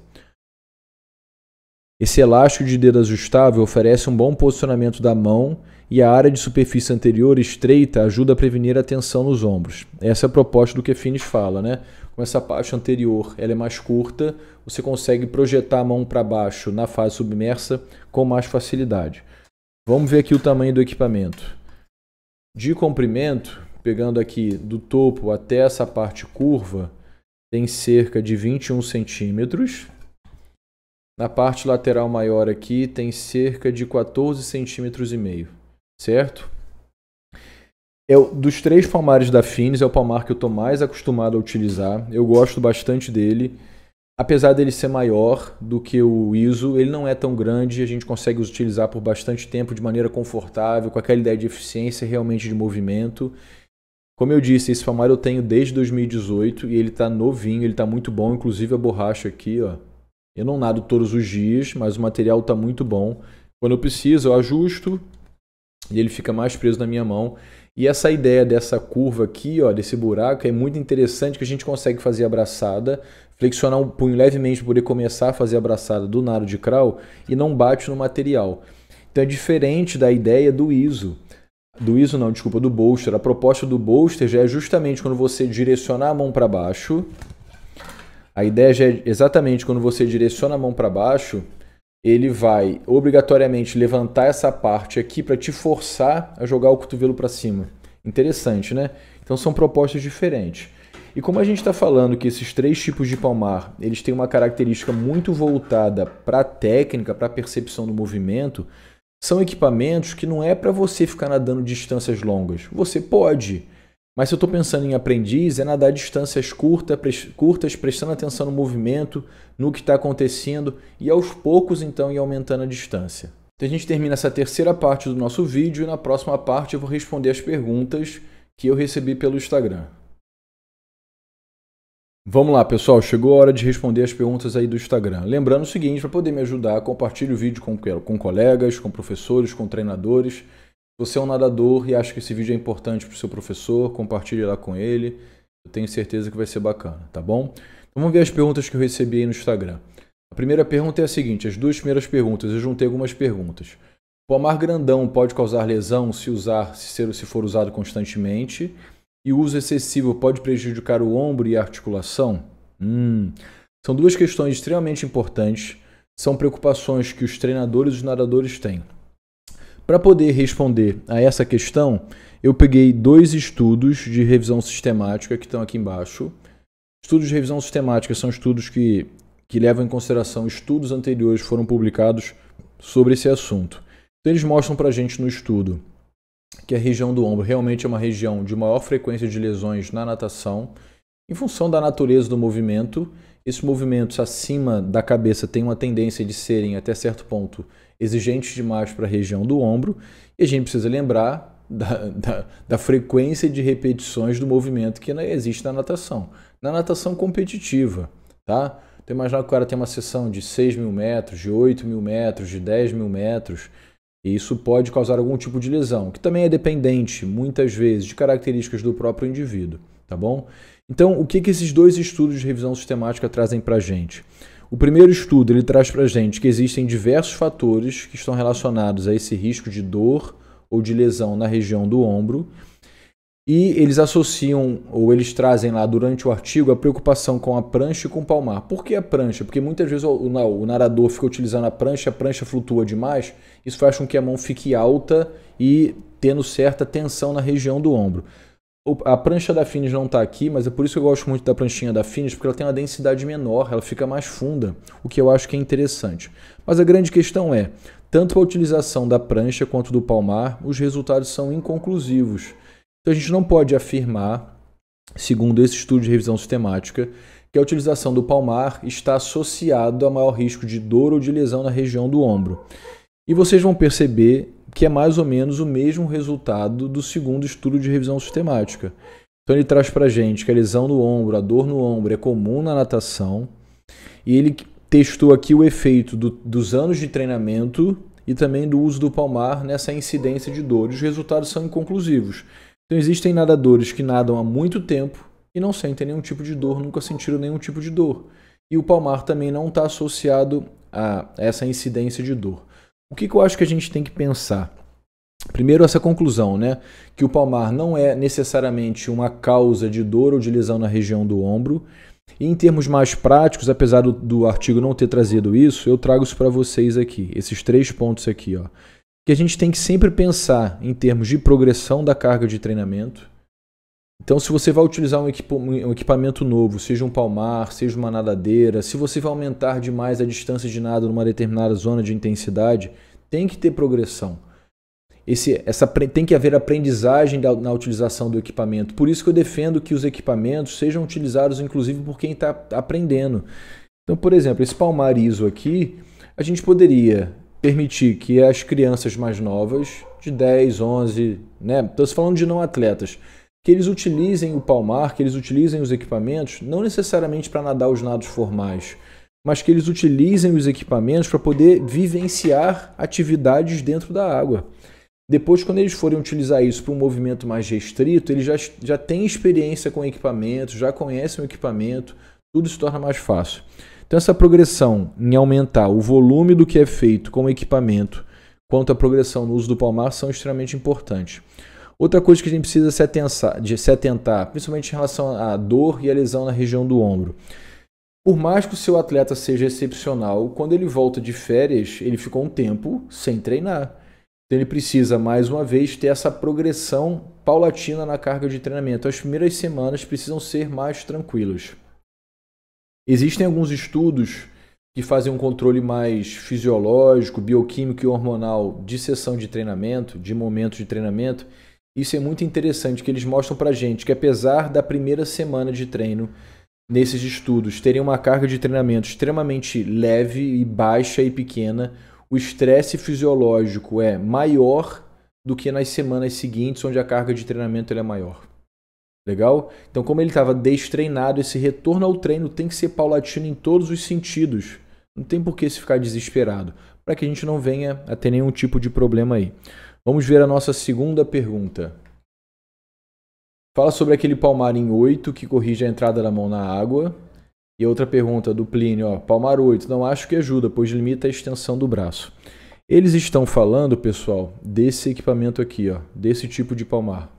Esse elástico de dedo ajustável oferece um bom posicionamento da mão e a área de superfície anterior estreita ajuda a prevenir a tensão nos ombros. Essa é a proposta do que Finis fala, né? Com essa parte anterior ela é mais curta, você consegue projetar a mão para baixo na fase submersa com mais facilidade. Vamos ver aqui o tamanho do equipamento. De comprimento, pegando aqui do topo até essa parte curva, tem cerca de 21 centímetros. Na parte lateral maior aqui tem cerca de 14 centímetros e meio, certo? Eu, é dos três palmares da Finis, é o palmar que eu estou mais acostumado a utilizar. Eu gosto bastante dele. Apesar dele ser maior do que o ISO, ele não é tão grande, a gente consegue os utilizar por bastante tempo de maneira confortável, com aquela ideia de eficiência realmente de movimento. Como eu disse, esse palmar eu tenho desde 2018 e ele está novinho, ele está muito bom, inclusive a borracha aqui, ó. Eu não nado todos os dias, mas o material está muito bom. Quando eu preciso, eu ajusto e ele fica mais preso na minha mão. E essa ideia dessa curva aqui, ó, desse buraco, é muito interessante que a gente consegue fazer abraçada, flexionar o um punho levemente para poder começar a fazer abraçada do naro de crawl e não bate no material. Então é diferente da ideia do ISO. Do ISO não, desculpa, do bolster. A proposta do bolster já é justamente quando você direcionar a mão para baixo. A ideia já é exatamente quando você direciona a mão para baixo, ele vai obrigatoriamente levantar essa parte aqui para te forçar a jogar o cotovelo para cima. Interessante, né? Então são propostas diferentes. E como a gente está falando que esses três tipos de palmar, eles têm uma característica muito voltada para a técnica, para a percepção do movimento, são equipamentos que não é para você ficar nadando distâncias longas. Você pode, mas se eu estou pensando em aprendiz, é nadar distâncias curtas, curtas, prestando atenção no movimento, no que está acontecendo e aos poucos então ir aumentando a distância. Então a gente termina essa terceira parte do nosso vídeo e na próxima parte eu vou responder as perguntas que eu recebi pelo Instagram. Vamos lá, pessoal, chegou a hora de responder as perguntas aí do Instagram. Lembrando o seguinte, para poder me ajudar, compartilhe o vídeo com, com colegas, com professores, com treinadores você é um nadador e acha que esse vídeo é importante para o seu professor, compartilhe lá com ele. Eu tenho certeza que vai ser bacana, tá bom? Então vamos ver as perguntas que eu recebi aí no Instagram. A primeira pergunta é a seguinte: as duas primeiras perguntas, eu juntei algumas perguntas. Pomar grandão pode causar lesão se usar, se for usado constantemente? E o uso excessivo pode prejudicar o ombro e a articulação? Hum. São duas questões extremamente importantes, são preocupações que os treinadores e os nadadores têm. Para poder responder a essa questão, eu peguei dois estudos de revisão sistemática que estão aqui embaixo. Estudos de revisão sistemática são estudos que, que levam em consideração estudos anteriores que foram publicados sobre esse assunto. Então, eles mostram para a gente no estudo que a região do ombro realmente é uma região de maior frequência de lesões na natação. Em função da natureza do movimento, esses movimentos acima da cabeça têm uma tendência de serem, até certo ponto, exigentes demais para a região do ombro, e a gente precisa lembrar da, da, da frequência de repetições do movimento que existe na natação. Na natação competitiva, tá? Então imagina que o cara tem uma sessão de 6 mil metros, de 8 mil metros, de 10 mil metros, e isso pode causar algum tipo de lesão, que também é dependente, muitas vezes, de características do próprio indivíduo, tá bom? Então, o que, que esses dois estudos de revisão sistemática trazem para a gente? O primeiro estudo ele traz para a gente que existem diversos fatores que estão relacionados a esse risco de dor ou de lesão na região do ombro. E eles associam, ou eles trazem lá durante o artigo, a preocupação com a prancha e com o palmar. Por que a prancha? Porque muitas vezes o, o, o narador fica utilizando a prancha, a prancha flutua demais, isso faz com que a mão fique alta e tendo certa tensão na região do ombro a prancha da Finis não está aqui, mas é por isso que eu gosto muito da pranchinha da Finis, porque ela tem uma densidade menor, ela fica mais funda, o que eu acho que é interessante. Mas a grande questão é, tanto a utilização da prancha quanto do palmar, os resultados são inconclusivos. Então a gente não pode afirmar, segundo esse estudo de revisão sistemática, que a utilização do palmar está associado a maior risco de dor ou de lesão na região do ombro. E vocês vão perceber que é mais ou menos o mesmo resultado do segundo estudo de revisão sistemática. Então ele traz para gente que a lesão no ombro, a dor no ombro é comum na natação e ele testou aqui o efeito do, dos anos de treinamento e também do uso do palmar nessa incidência de dores. Os resultados são inconclusivos. Então existem nadadores que nadam há muito tempo e não sentem nenhum tipo de dor, nunca sentiram nenhum tipo de dor. E o palmar também não está associado a essa incidência de dor. O que, que eu acho que a gente tem que pensar? Primeiro, essa conclusão, né? Que o palmar não é necessariamente uma causa de dor ou de lesão na região do ombro. E em termos mais práticos, apesar do, do artigo não ter trazido isso, eu trago isso para vocês aqui, esses três pontos aqui, ó. Que a gente tem que sempre pensar em termos de progressão da carga de treinamento, então, se você vai utilizar um, um equipamento novo, seja um palmar, seja uma nadadeira, se você vai aumentar demais a distância de nado numa determinada zona de intensidade, tem que ter progressão. Esse, essa, tem que haver aprendizagem da, na utilização do equipamento. Por isso que eu defendo que os equipamentos sejam utilizados, inclusive, por quem está aprendendo. Então, por exemplo, esse palmar ISO aqui, a gente poderia permitir que as crianças mais novas, de 10, 11, né? Estou falando de não atletas, que eles utilizem o palmar, que eles utilizem os equipamentos, não necessariamente para nadar os nados formais, mas que eles utilizem os equipamentos para poder vivenciar atividades dentro da água. Depois, quando eles forem utilizar isso para um movimento mais restrito, eles já, já têm experiência com o equipamento, já conhecem o equipamento, tudo se torna mais fácil. Então, essa progressão em aumentar o volume do que é feito com o equipamento, quanto à progressão no uso do palmar, são extremamente importantes. Outra coisa que a gente precisa se atentar, de se atentar, principalmente em relação à dor e à lesão na região do ombro. Por mais que o seu atleta seja excepcional, quando ele volta de férias, ele ficou um tempo sem treinar. Então ele precisa, mais uma vez, ter essa progressão paulatina na carga de treinamento. As primeiras semanas precisam ser mais tranquilas. Existem alguns estudos que fazem um controle mais fisiológico, bioquímico e hormonal de sessão de treinamento, de momento de treinamento, isso é muito interessante, que eles mostram para gente que apesar da primeira semana de treino nesses estudos terem uma carga de treinamento extremamente leve e baixa e pequena, o estresse fisiológico é maior do que nas semanas seguintes, onde a carga de treinamento é maior. Legal? Então, como ele estava destreinado, esse retorno ao treino tem que ser paulatino em todos os sentidos. Não tem por que se ficar desesperado, para que a gente não venha a ter nenhum tipo de problema aí. Vamos ver a nossa segunda pergunta. Fala sobre aquele palmar em 8 que corrige a entrada da mão na água. E outra pergunta do Plínio, ó, palmar 8, não acho que ajuda, pois limita a extensão do braço. Eles estão falando, pessoal, desse equipamento aqui, ó, desse tipo de palmar.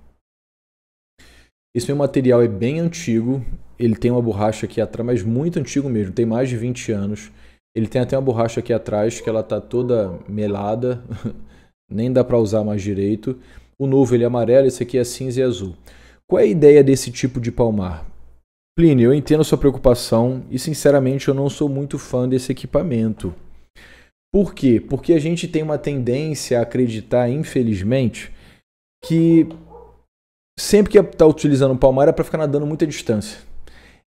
Esse meu material é bem antigo, ele tem uma borracha aqui atrás, mas muito antigo mesmo, tem mais de 20 anos. Ele tem até uma borracha aqui atrás que ela tá toda melada. nem dá para usar mais direito. O novo ele é amarelo, esse aqui é cinza e azul. Qual é a ideia desse tipo de palmar? Plínio, eu entendo sua preocupação e sinceramente eu não sou muito fã desse equipamento. Por quê? Porque a gente tem uma tendência a acreditar, infelizmente, que sempre que está utilizando um palmar é para ficar nadando muita distância.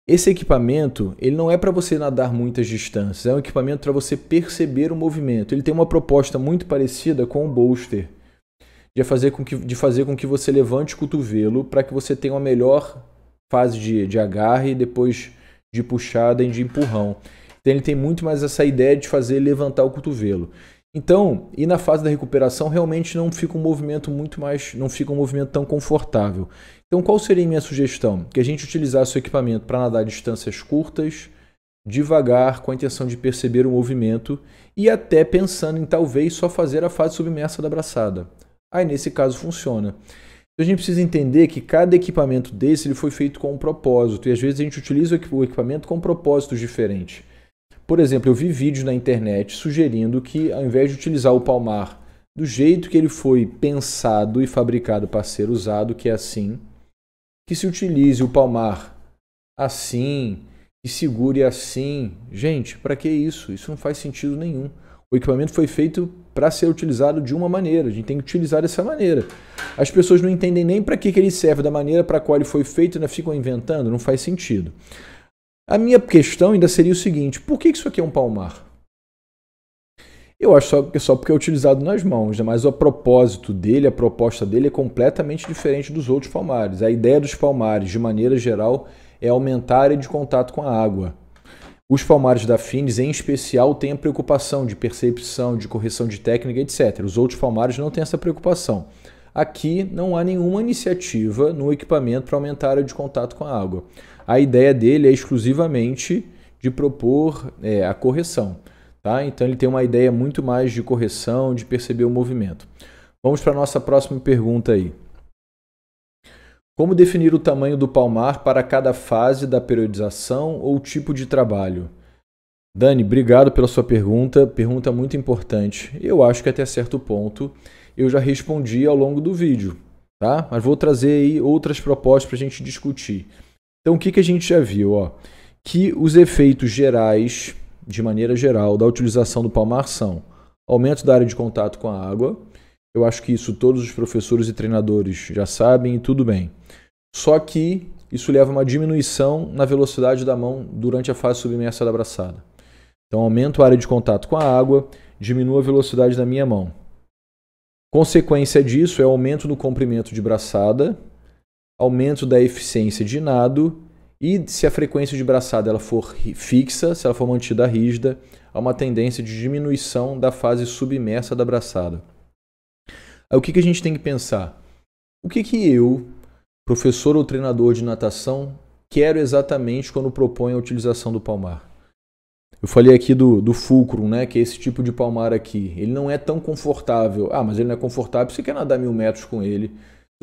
Esse equipamento, ele não é para você nadar muitas distâncias, é um equipamento para você perceber o movimento. Ele tem uma proposta muito parecida com o bolster, de fazer com que, de fazer com que você levante o cotovelo para que você tenha uma melhor fase de, de agarre e depois de puxada e de empurrão. Então ele tem muito mais essa ideia de fazer levantar o cotovelo. Então, e na fase da recuperação realmente não fica um movimento muito mais, não fica um movimento tão confortável. Então, qual seria a minha sugestão? Que a gente utilizasse o equipamento para nadar distâncias curtas, devagar, com a intenção de perceber o movimento e até pensando em talvez só fazer a fase submersa da braçada. Aí nesse caso funciona. Então a gente precisa entender que cada equipamento desse ele foi feito com um propósito e às vezes a gente utiliza o equipamento com propósitos diferentes. Por exemplo, eu vi vídeos na internet sugerindo que, ao invés de utilizar o palmar do jeito que ele foi pensado e fabricado para ser usado, que é assim, que se utilize o palmar assim, e segure assim. Gente, para que isso? Isso não faz sentido nenhum. O equipamento foi feito para ser utilizado de uma maneira. A gente tem que utilizar dessa maneira. As pessoas não entendem nem para que, que ele serve, da maneira para qual ele foi feito, ainda né? ficam inventando. Não faz sentido. A minha questão ainda seria o seguinte: por que isso aqui é um palmar? Eu acho só, só porque é utilizado nas mãos, né? mas o propósito dele, a proposta dele é completamente diferente dos outros palmares. A ideia dos palmares, de maneira geral, é aumentar a área de contato com a água. Os palmares da Fines, em especial, têm a preocupação de percepção, de correção de técnica, etc. Os outros palmares não têm essa preocupação. Aqui não há nenhuma iniciativa no equipamento para aumentar a área de contato com a água a ideia dele é exclusivamente de propor é, a correção. Tá? Então ele tem uma ideia muito mais de correção, de perceber o movimento. Vamos para a nossa próxima pergunta aí. Como definir o tamanho do palmar para cada fase da periodização ou tipo de trabalho? Dani, obrigado pela sua pergunta, pergunta muito importante. Eu acho que até certo ponto eu já respondi ao longo do vídeo, tá? Mas vou trazer aí outras propostas para a gente discutir. Então, o que, que a gente já viu? Ó? Que os efeitos gerais, de maneira geral, da utilização do palmar são aumento da área de contato com a água. Eu acho que isso todos os professores e treinadores já sabem e tudo bem. Só que isso leva a uma diminuição na velocidade da mão durante a fase submersa da braçada. Então, aumento a área de contato com a água, diminuo a velocidade da minha mão. Consequência disso é aumento no comprimento de braçada, aumento da eficiência de nado e se a frequência de braçada ela for fixa, se ela for mantida rígida, há uma tendência de diminuição da fase submersa da braçada. Aí, o que, que a gente tem que pensar? O que, que eu, professor ou treinador de natação, quero exatamente quando proponho a utilização do palmar? Eu falei aqui do, do fulcrum, né? Que é esse tipo de palmar aqui. Ele não é tão confortável. Ah, mas ele não é confortável, você quer nadar mil metros com ele.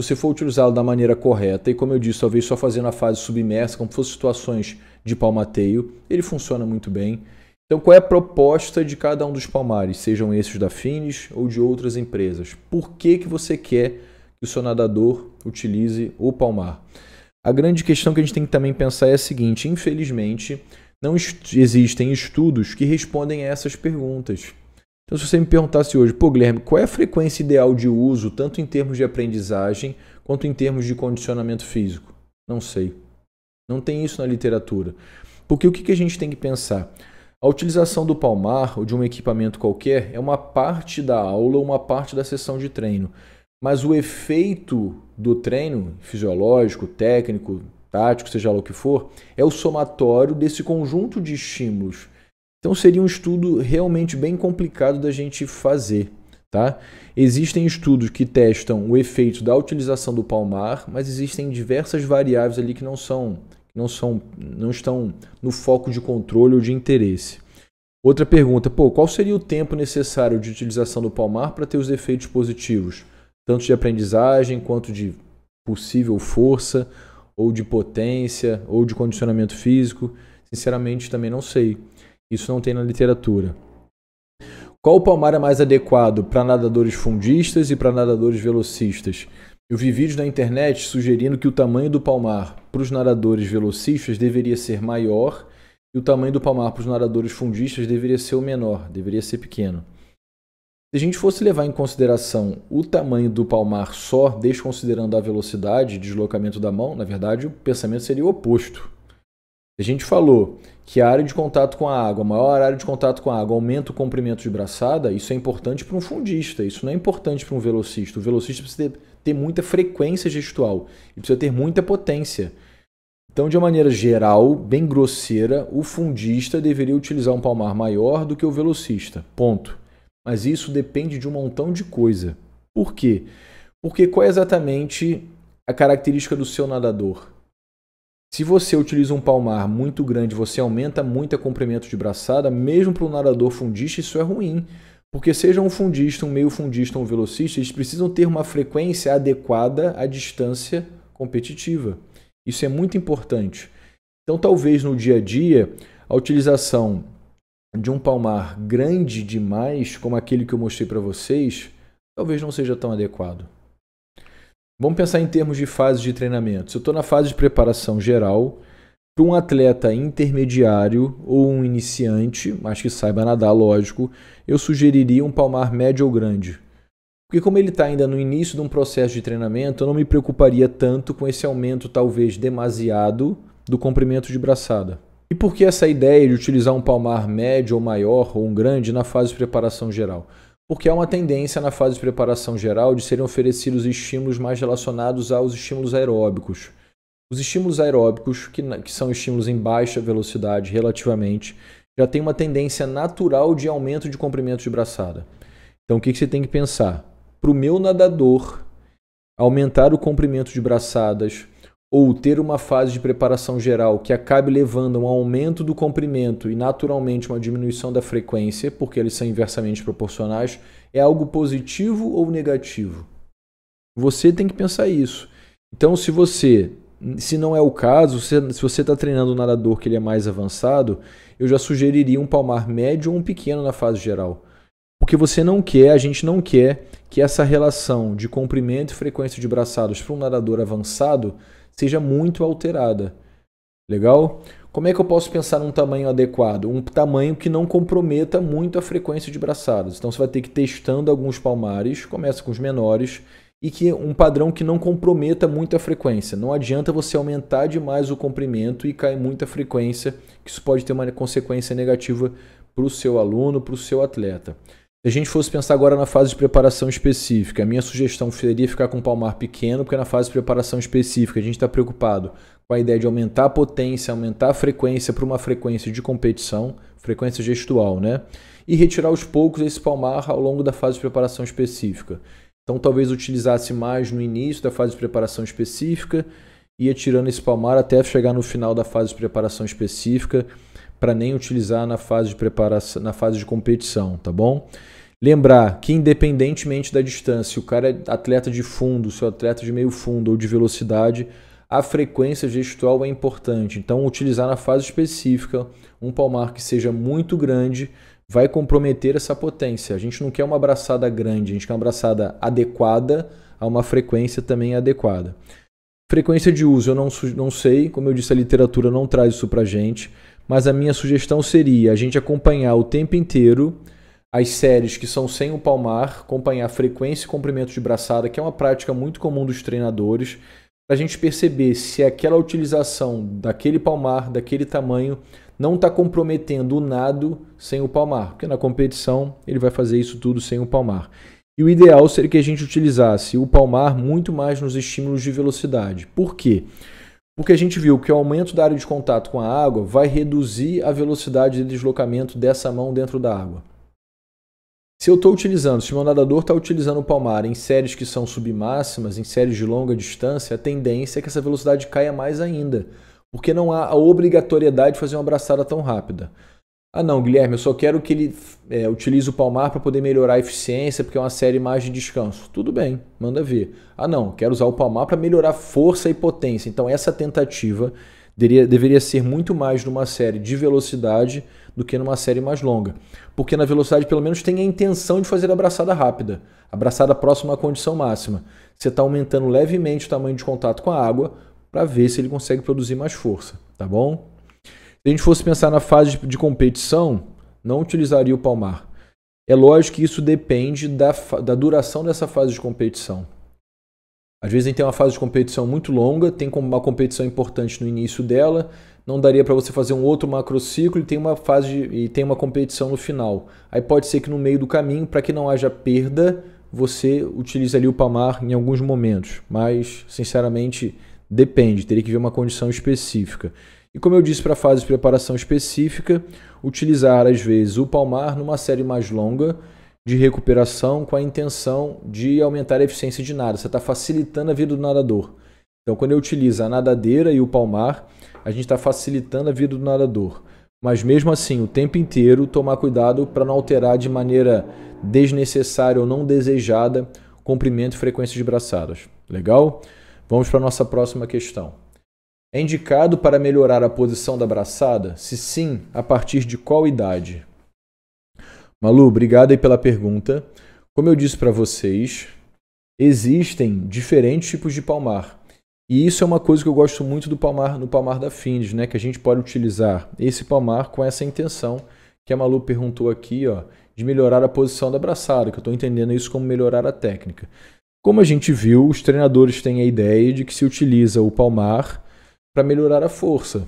Se você for utilizá-lo da maneira correta, e como eu disse, talvez só fazendo a fase submersa, como se fossem situações de palmateio, ele funciona muito bem. Então, qual é a proposta de cada um dos palmares, sejam esses da Finis ou de outras empresas? Por que, que você quer que o seu nadador utilize o palmar? A grande questão que a gente tem que também pensar é a seguinte: infelizmente, não est existem estudos que respondem a essas perguntas. Então, se você me perguntasse hoje, pô, Guilherme, qual é a frequência ideal de uso, tanto em termos de aprendizagem quanto em termos de condicionamento físico? Não sei. Não tem isso na literatura. Porque o que a gente tem que pensar? A utilização do palmar ou de um equipamento qualquer é uma parte da aula, uma parte da sessão de treino. Mas o efeito do treino, fisiológico, técnico, tático, seja lá o que for, é o somatório desse conjunto de estímulos então seria um estudo realmente bem complicado da gente fazer. Tá? Existem estudos que testam o efeito da utilização do palmar, mas existem diversas variáveis ali que não são, não são, não estão no foco de controle ou de interesse. Outra pergunta, pô, qual seria o tempo necessário de utilização do palmar para ter os efeitos positivos, tanto de aprendizagem quanto de possível força ou de potência ou de condicionamento físico? Sinceramente, também não sei. Isso não tem na literatura. Qual o palmar é mais adequado para nadadores fundistas e para nadadores velocistas? Eu vi vídeos na internet sugerindo que o tamanho do palmar para os nadadores velocistas deveria ser maior e o tamanho do palmar para os nadadores fundistas deveria ser o menor, deveria ser pequeno. Se a gente fosse levar em consideração o tamanho do palmar só, desconsiderando a velocidade, deslocamento da mão, na verdade o pensamento seria o oposto. A gente falou que a área de contato com a água, a maior área de contato com a água, aumenta o comprimento de braçada, isso é importante para um fundista, isso não é importante para um velocista. O velocista precisa ter, ter muita frequência gestual e precisa ter muita potência. Então, de uma maneira geral, bem grosseira, o fundista deveria utilizar um palmar maior do que o velocista. Ponto. Mas isso depende de um montão de coisa. Por quê? Porque qual é exatamente a característica do seu nadador? Se você utiliza um palmar muito grande, você aumenta muito o comprimento de braçada, mesmo para um nadador fundista, isso é ruim. Porque seja um fundista, um meio fundista ou um velocista, eles precisam ter uma frequência adequada à distância competitiva. Isso é muito importante. Então, talvez no dia a dia, a utilização de um palmar grande demais, como aquele que eu mostrei para vocês, talvez não seja tão adequado. Vamos pensar em termos de fase de treinamento. Se eu estou na fase de preparação geral, para um atleta intermediário ou um iniciante, mas que saiba nadar, lógico, eu sugeriria um palmar médio ou grande. Porque como ele está ainda no início de um processo de treinamento, eu não me preocuparia tanto com esse aumento talvez demasiado do comprimento de braçada. E por que essa ideia de utilizar um palmar médio ou maior ou um grande na fase de preparação geral? porque há é uma tendência na fase de preparação geral de serem oferecidos estímulos mais relacionados aos estímulos aeróbicos. Os estímulos aeróbicos, que, que são estímulos em baixa velocidade relativamente, já tem uma tendência natural de aumento de comprimento de braçada. Então, o que, que você tem que pensar? Para o meu nadador, aumentar o comprimento de braçadas ou ter uma fase de preparação geral que acabe levando a um aumento do comprimento e naturalmente uma diminuição da frequência, porque eles são inversamente proporcionais, é algo positivo ou negativo? Você tem que pensar isso. Então, se você, se não é o caso, se, você está treinando um nadador que ele é mais avançado, eu já sugeriria um palmar médio ou um pequeno na fase geral. Porque você não quer, a gente não quer que essa relação de comprimento e frequência de braçados para um nadador avançado seja muito alterada. Legal? Como é que eu posso pensar num tamanho adequado? Um tamanho que não comprometa muito a frequência de braçadas. Então você vai ter que ir testando alguns palmares, começa com os menores, e que um padrão que não comprometa muito a frequência. Não adianta você aumentar demais o comprimento e cair muita frequência, que isso pode ter uma consequência negativa para o seu aluno, para o seu atleta. Se a gente fosse pensar agora na fase de preparação específica, a minha sugestão seria ficar com o palmar pequeno, porque na fase de preparação específica a gente está preocupado com a ideia de aumentar a potência, aumentar a frequência para uma frequência de competição, frequência gestual, né? E retirar aos poucos esse palmar ao longo da fase de preparação específica. Então talvez utilizasse mais no início da fase de preparação específica, ia tirando esse palmar até chegar no final da fase de preparação específica, para nem utilizar na fase de preparação, na fase de competição, tá bom? Lembrar que, independentemente da distância, se o cara é atleta de fundo, se é atleta de meio fundo ou de velocidade, a frequência gestual é importante. Então, utilizar na fase específica um palmar que seja muito grande vai comprometer essa potência. A gente não quer uma abraçada grande, a gente quer uma abraçada adequada a uma frequência também adequada. Frequência de uso eu não, não sei, como eu disse, a literatura não traz isso para gente, mas a minha sugestão seria a gente acompanhar o tempo inteiro as séries que são sem o palmar, acompanhar frequência e comprimento de braçada, que é uma prática muito comum dos treinadores, para a gente perceber se aquela utilização daquele palmar, daquele tamanho, não está comprometendo o nado sem o palmar, porque na competição ele vai fazer isso tudo sem o palmar. E o ideal seria que a gente utilizasse o palmar muito mais nos estímulos de velocidade. Por quê? Porque a gente viu que o aumento da área de contato com a água vai reduzir a velocidade de deslocamento dessa mão dentro da água. Se eu estou utilizando, se o meu nadador está utilizando o palmar em séries que são submáximas, em séries de longa distância, a tendência é que essa velocidade caia mais ainda, porque não há a obrigatoriedade de fazer uma abraçada tão rápida. Ah não, Guilherme, eu só quero que ele é, utilize o palmar para poder melhorar a eficiência, porque é uma série mais de descanso. Tudo bem, manda ver. Ah não, quero usar o palmar para melhorar força e potência. Então essa tentativa deveria, deveria ser muito mais numa série de velocidade do que numa série mais longa. Porque na velocidade, pelo menos, tem a intenção de fazer a abraçada rápida, abraçada próxima à condição máxima. Você está aumentando levemente o tamanho de contato com a água para ver se ele consegue produzir mais força, tá bom? Se a gente fosse pensar na fase de competição, não utilizaria o palmar. É lógico que isso depende da, da duração dessa fase de competição. Às vezes a gente tem uma fase de competição muito longa, tem uma competição importante no início dela, não daria para você fazer um outro macrociclo e tem uma fase de, e tem uma competição no final. Aí pode ser que no meio do caminho, para que não haja perda, você utilize ali o palmar em alguns momentos, mas sinceramente depende, teria que ver uma condição específica. E como eu disse para a fase de preparação específica, utilizar às vezes o Palmar numa série mais longa de recuperação com a intenção de aumentar a eficiência de nada. Você está facilitando a vida do nadador. Então, quando eu utilizo a nadadeira e o palmar, a gente está facilitando a vida do nadador. Mas mesmo assim, o tempo inteiro, tomar cuidado para não alterar de maneira desnecessária ou não desejada comprimento e frequência de braçadas. Legal? Vamos para a nossa próxima questão. É indicado para melhorar a posição da braçada? Se sim, a partir de qual idade? Malu, obrigado aí pela pergunta. Como eu disse para vocês, existem diferentes tipos de palmar. E isso é uma coisa que eu gosto muito do palmar no palmar da Findes, né? Que a gente pode utilizar esse palmar com essa intenção que a Malu perguntou aqui, ó, de melhorar a posição da braçada, que eu estou entendendo isso como melhorar a técnica. Como a gente viu, os treinadores têm a ideia de que se utiliza o palmar para melhorar a força.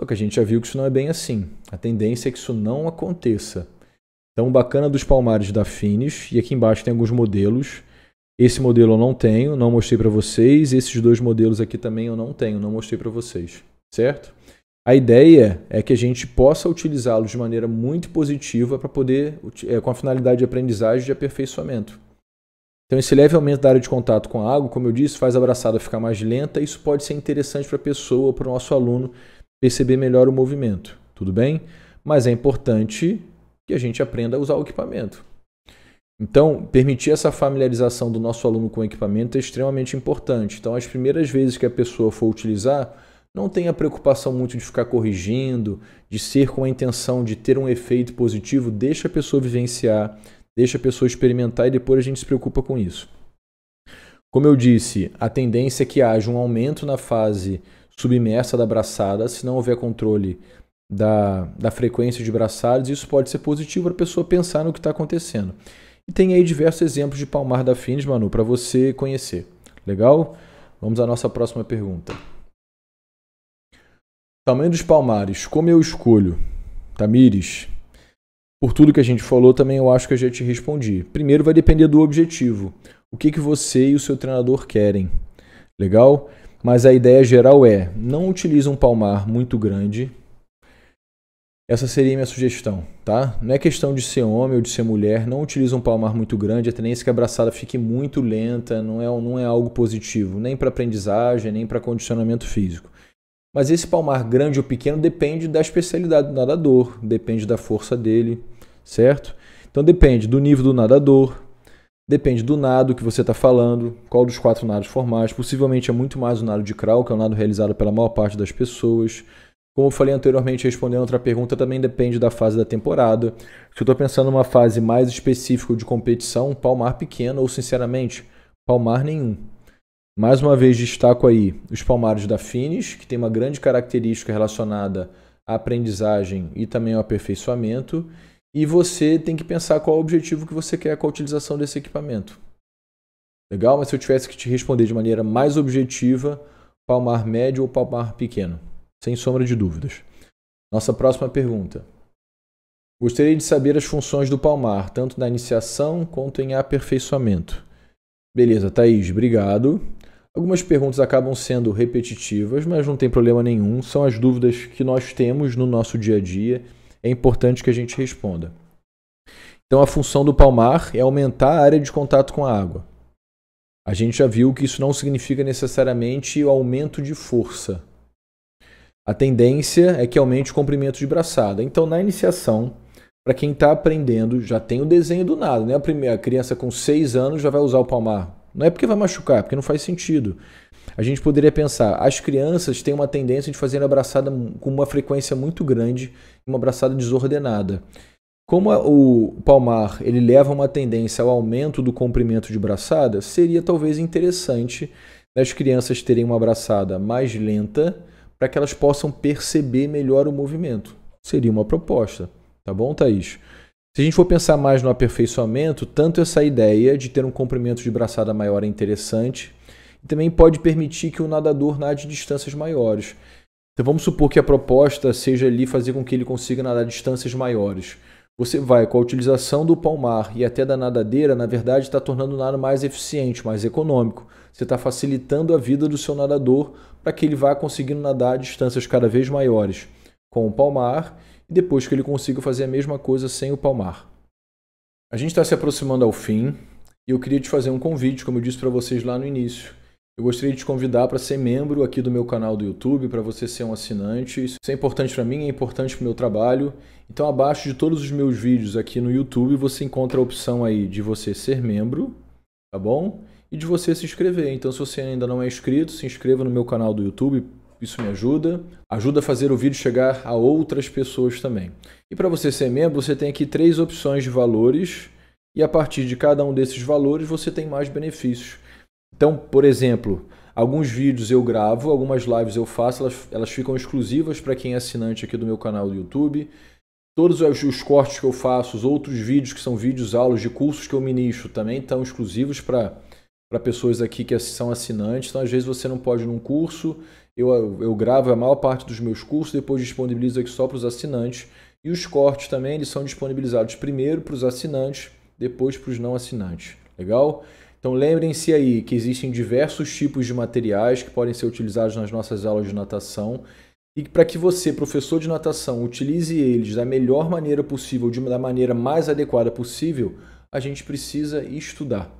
Só que a gente já viu que isso não é bem assim. A tendência é que isso não aconteça. Então, bacana dos palmares da Finish, e aqui embaixo tem alguns modelos esse modelo eu não tenho, não mostrei para vocês. Esses dois modelos aqui também eu não tenho, não mostrei para vocês, certo? A ideia é que a gente possa utilizá-los de maneira muito positiva para poder, é, com a finalidade de aprendizagem e de aperfeiçoamento. Então, esse leve aumento da área de contato com a água, como eu disse, faz a abraçada ficar mais lenta. Isso pode ser interessante para a pessoa, para o nosso aluno, perceber melhor o movimento, tudo bem? Mas é importante que a gente aprenda a usar o equipamento. Então, permitir essa familiarização do nosso aluno com o equipamento é extremamente importante. Então, as primeiras vezes que a pessoa for utilizar, não tenha preocupação muito de ficar corrigindo, de ser com a intenção de ter um efeito positivo, deixa a pessoa vivenciar, deixa a pessoa experimentar e depois a gente se preocupa com isso. Como eu disse, a tendência é que haja um aumento na fase submersa da braçada, se não houver controle da, da frequência de braçadas, isso pode ser positivo para a pessoa pensar no que está acontecendo tem aí diversos exemplos de palmar da Fins, Manu, para você conhecer. Legal? Vamos à nossa próxima pergunta. Tamanho dos palmares, como eu escolho? Tamires, por tudo que a gente falou, também eu acho que eu já te respondi. Primeiro vai depender do objetivo. O que, que você e o seu treinador querem. Legal? Mas a ideia geral é, não utilize um palmar muito grande, essa seria minha sugestão, tá? Não é questão de ser homem ou de ser mulher, não utiliza um palmar muito grande, a tendência é que a abraçada fique muito lenta, não é, não é algo positivo, nem para aprendizagem, nem para condicionamento físico. Mas esse palmar grande ou pequeno depende da especialidade do nadador, depende da força dele, certo? Então depende do nível do nadador, depende do nado que você está falando, qual dos quatro nados formais, possivelmente é muito mais o nado de crawl, que é o nado realizado pela maior parte das pessoas, como eu falei anteriormente, respondendo outra pergunta, também depende da fase da temporada. Se eu estou pensando numa fase mais específica de competição, palmar pequeno ou, sinceramente, palmar nenhum. Mais uma vez, destaco aí os palmares da fines, que tem uma grande característica relacionada à aprendizagem e também ao aperfeiçoamento. E você tem que pensar qual é o objetivo que você quer com a utilização desse equipamento. Legal? Mas se eu tivesse que te responder de maneira mais objetiva, palmar médio ou palmar pequeno? sem sombra de dúvidas. Nossa próxima pergunta. Gostaria de saber as funções do palmar, tanto na iniciação quanto em aperfeiçoamento. Beleza, Thaís, obrigado. Algumas perguntas acabam sendo repetitivas, mas não tem problema nenhum. São as dúvidas que nós temos no nosso dia a dia. É importante que a gente responda. Então, a função do palmar é aumentar a área de contato com a água. A gente já viu que isso não significa necessariamente o aumento de força, a tendência é que aumente o comprimento de braçada. Então, na iniciação, para quem está aprendendo, já tem o desenho do nada. Né? A, primeira, a criança com 6 anos já vai usar o palmar. Não é porque vai machucar, é porque não faz sentido. A gente poderia pensar, as crianças têm uma tendência de fazer a braçada com uma frequência muito grande, uma braçada desordenada. Como o palmar ele leva uma tendência ao aumento do comprimento de braçada, seria talvez interessante as crianças terem uma braçada mais lenta para que elas possam perceber melhor o movimento. Seria uma proposta, tá bom, Thaís? Se a gente for pensar mais no aperfeiçoamento, tanto essa ideia de ter um comprimento de braçada maior é interessante, e também pode permitir que o nadador nade distâncias maiores. Então vamos supor que a proposta seja ali fazer com que ele consiga nadar distâncias maiores. Você vai, com a utilização do palmar e até da nadadeira, na verdade está tornando o nado mais eficiente, mais econômico. Você está facilitando a vida do seu nadador para que ele vá conseguindo nadar a distâncias cada vez maiores com o palmar e depois que ele consiga fazer a mesma coisa sem o palmar. A gente está se aproximando ao fim e eu queria te fazer um convite, como eu disse para vocês lá no início. Eu gostaria de te convidar para ser membro aqui do meu canal do YouTube, para você ser um assinante. Isso é importante para mim, é importante para o meu trabalho então abaixo de todos os meus vídeos aqui no YouTube, você encontra a opção aí de você ser membro, tá bom? E de você se inscrever. Então se você ainda não é inscrito, se inscreva no meu canal do YouTube, isso me ajuda. Ajuda a fazer o vídeo chegar a outras pessoas também. E para você ser membro, você tem aqui três opções de valores e a partir de cada um desses valores você tem mais benefícios. Então, por exemplo, alguns vídeos eu gravo, algumas lives eu faço, elas, elas ficam exclusivas para quem é assinante aqui do meu canal do YouTube. Todos os cortes que eu faço, os outros vídeos que são vídeos, aulas de cursos que eu ministro também estão exclusivos para pessoas aqui que são assinantes. Então, às vezes você não pode ir num curso, eu, eu gravo a maior parte dos meus cursos, depois disponibilizo aqui só para os assinantes. E os cortes também eles são disponibilizados primeiro para os assinantes, depois para os não assinantes. Legal? Então lembrem-se aí que existem diversos tipos de materiais que podem ser utilizados nas nossas aulas de natação e para que você, professor de natação, utilize eles da melhor maneira possível, de uma, da maneira mais adequada possível, a gente precisa estudar.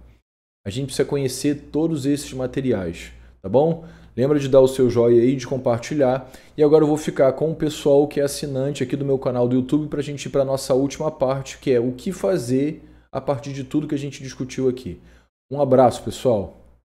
A gente precisa conhecer todos esses materiais, tá bom? Lembra de dar o seu joinha aí, de compartilhar. E agora eu vou ficar com o pessoal que é assinante aqui do meu canal do YouTube para a gente ir para a nossa última parte, que é o que fazer a partir de tudo que a gente discutiu aqui. Um abraço, pessoal!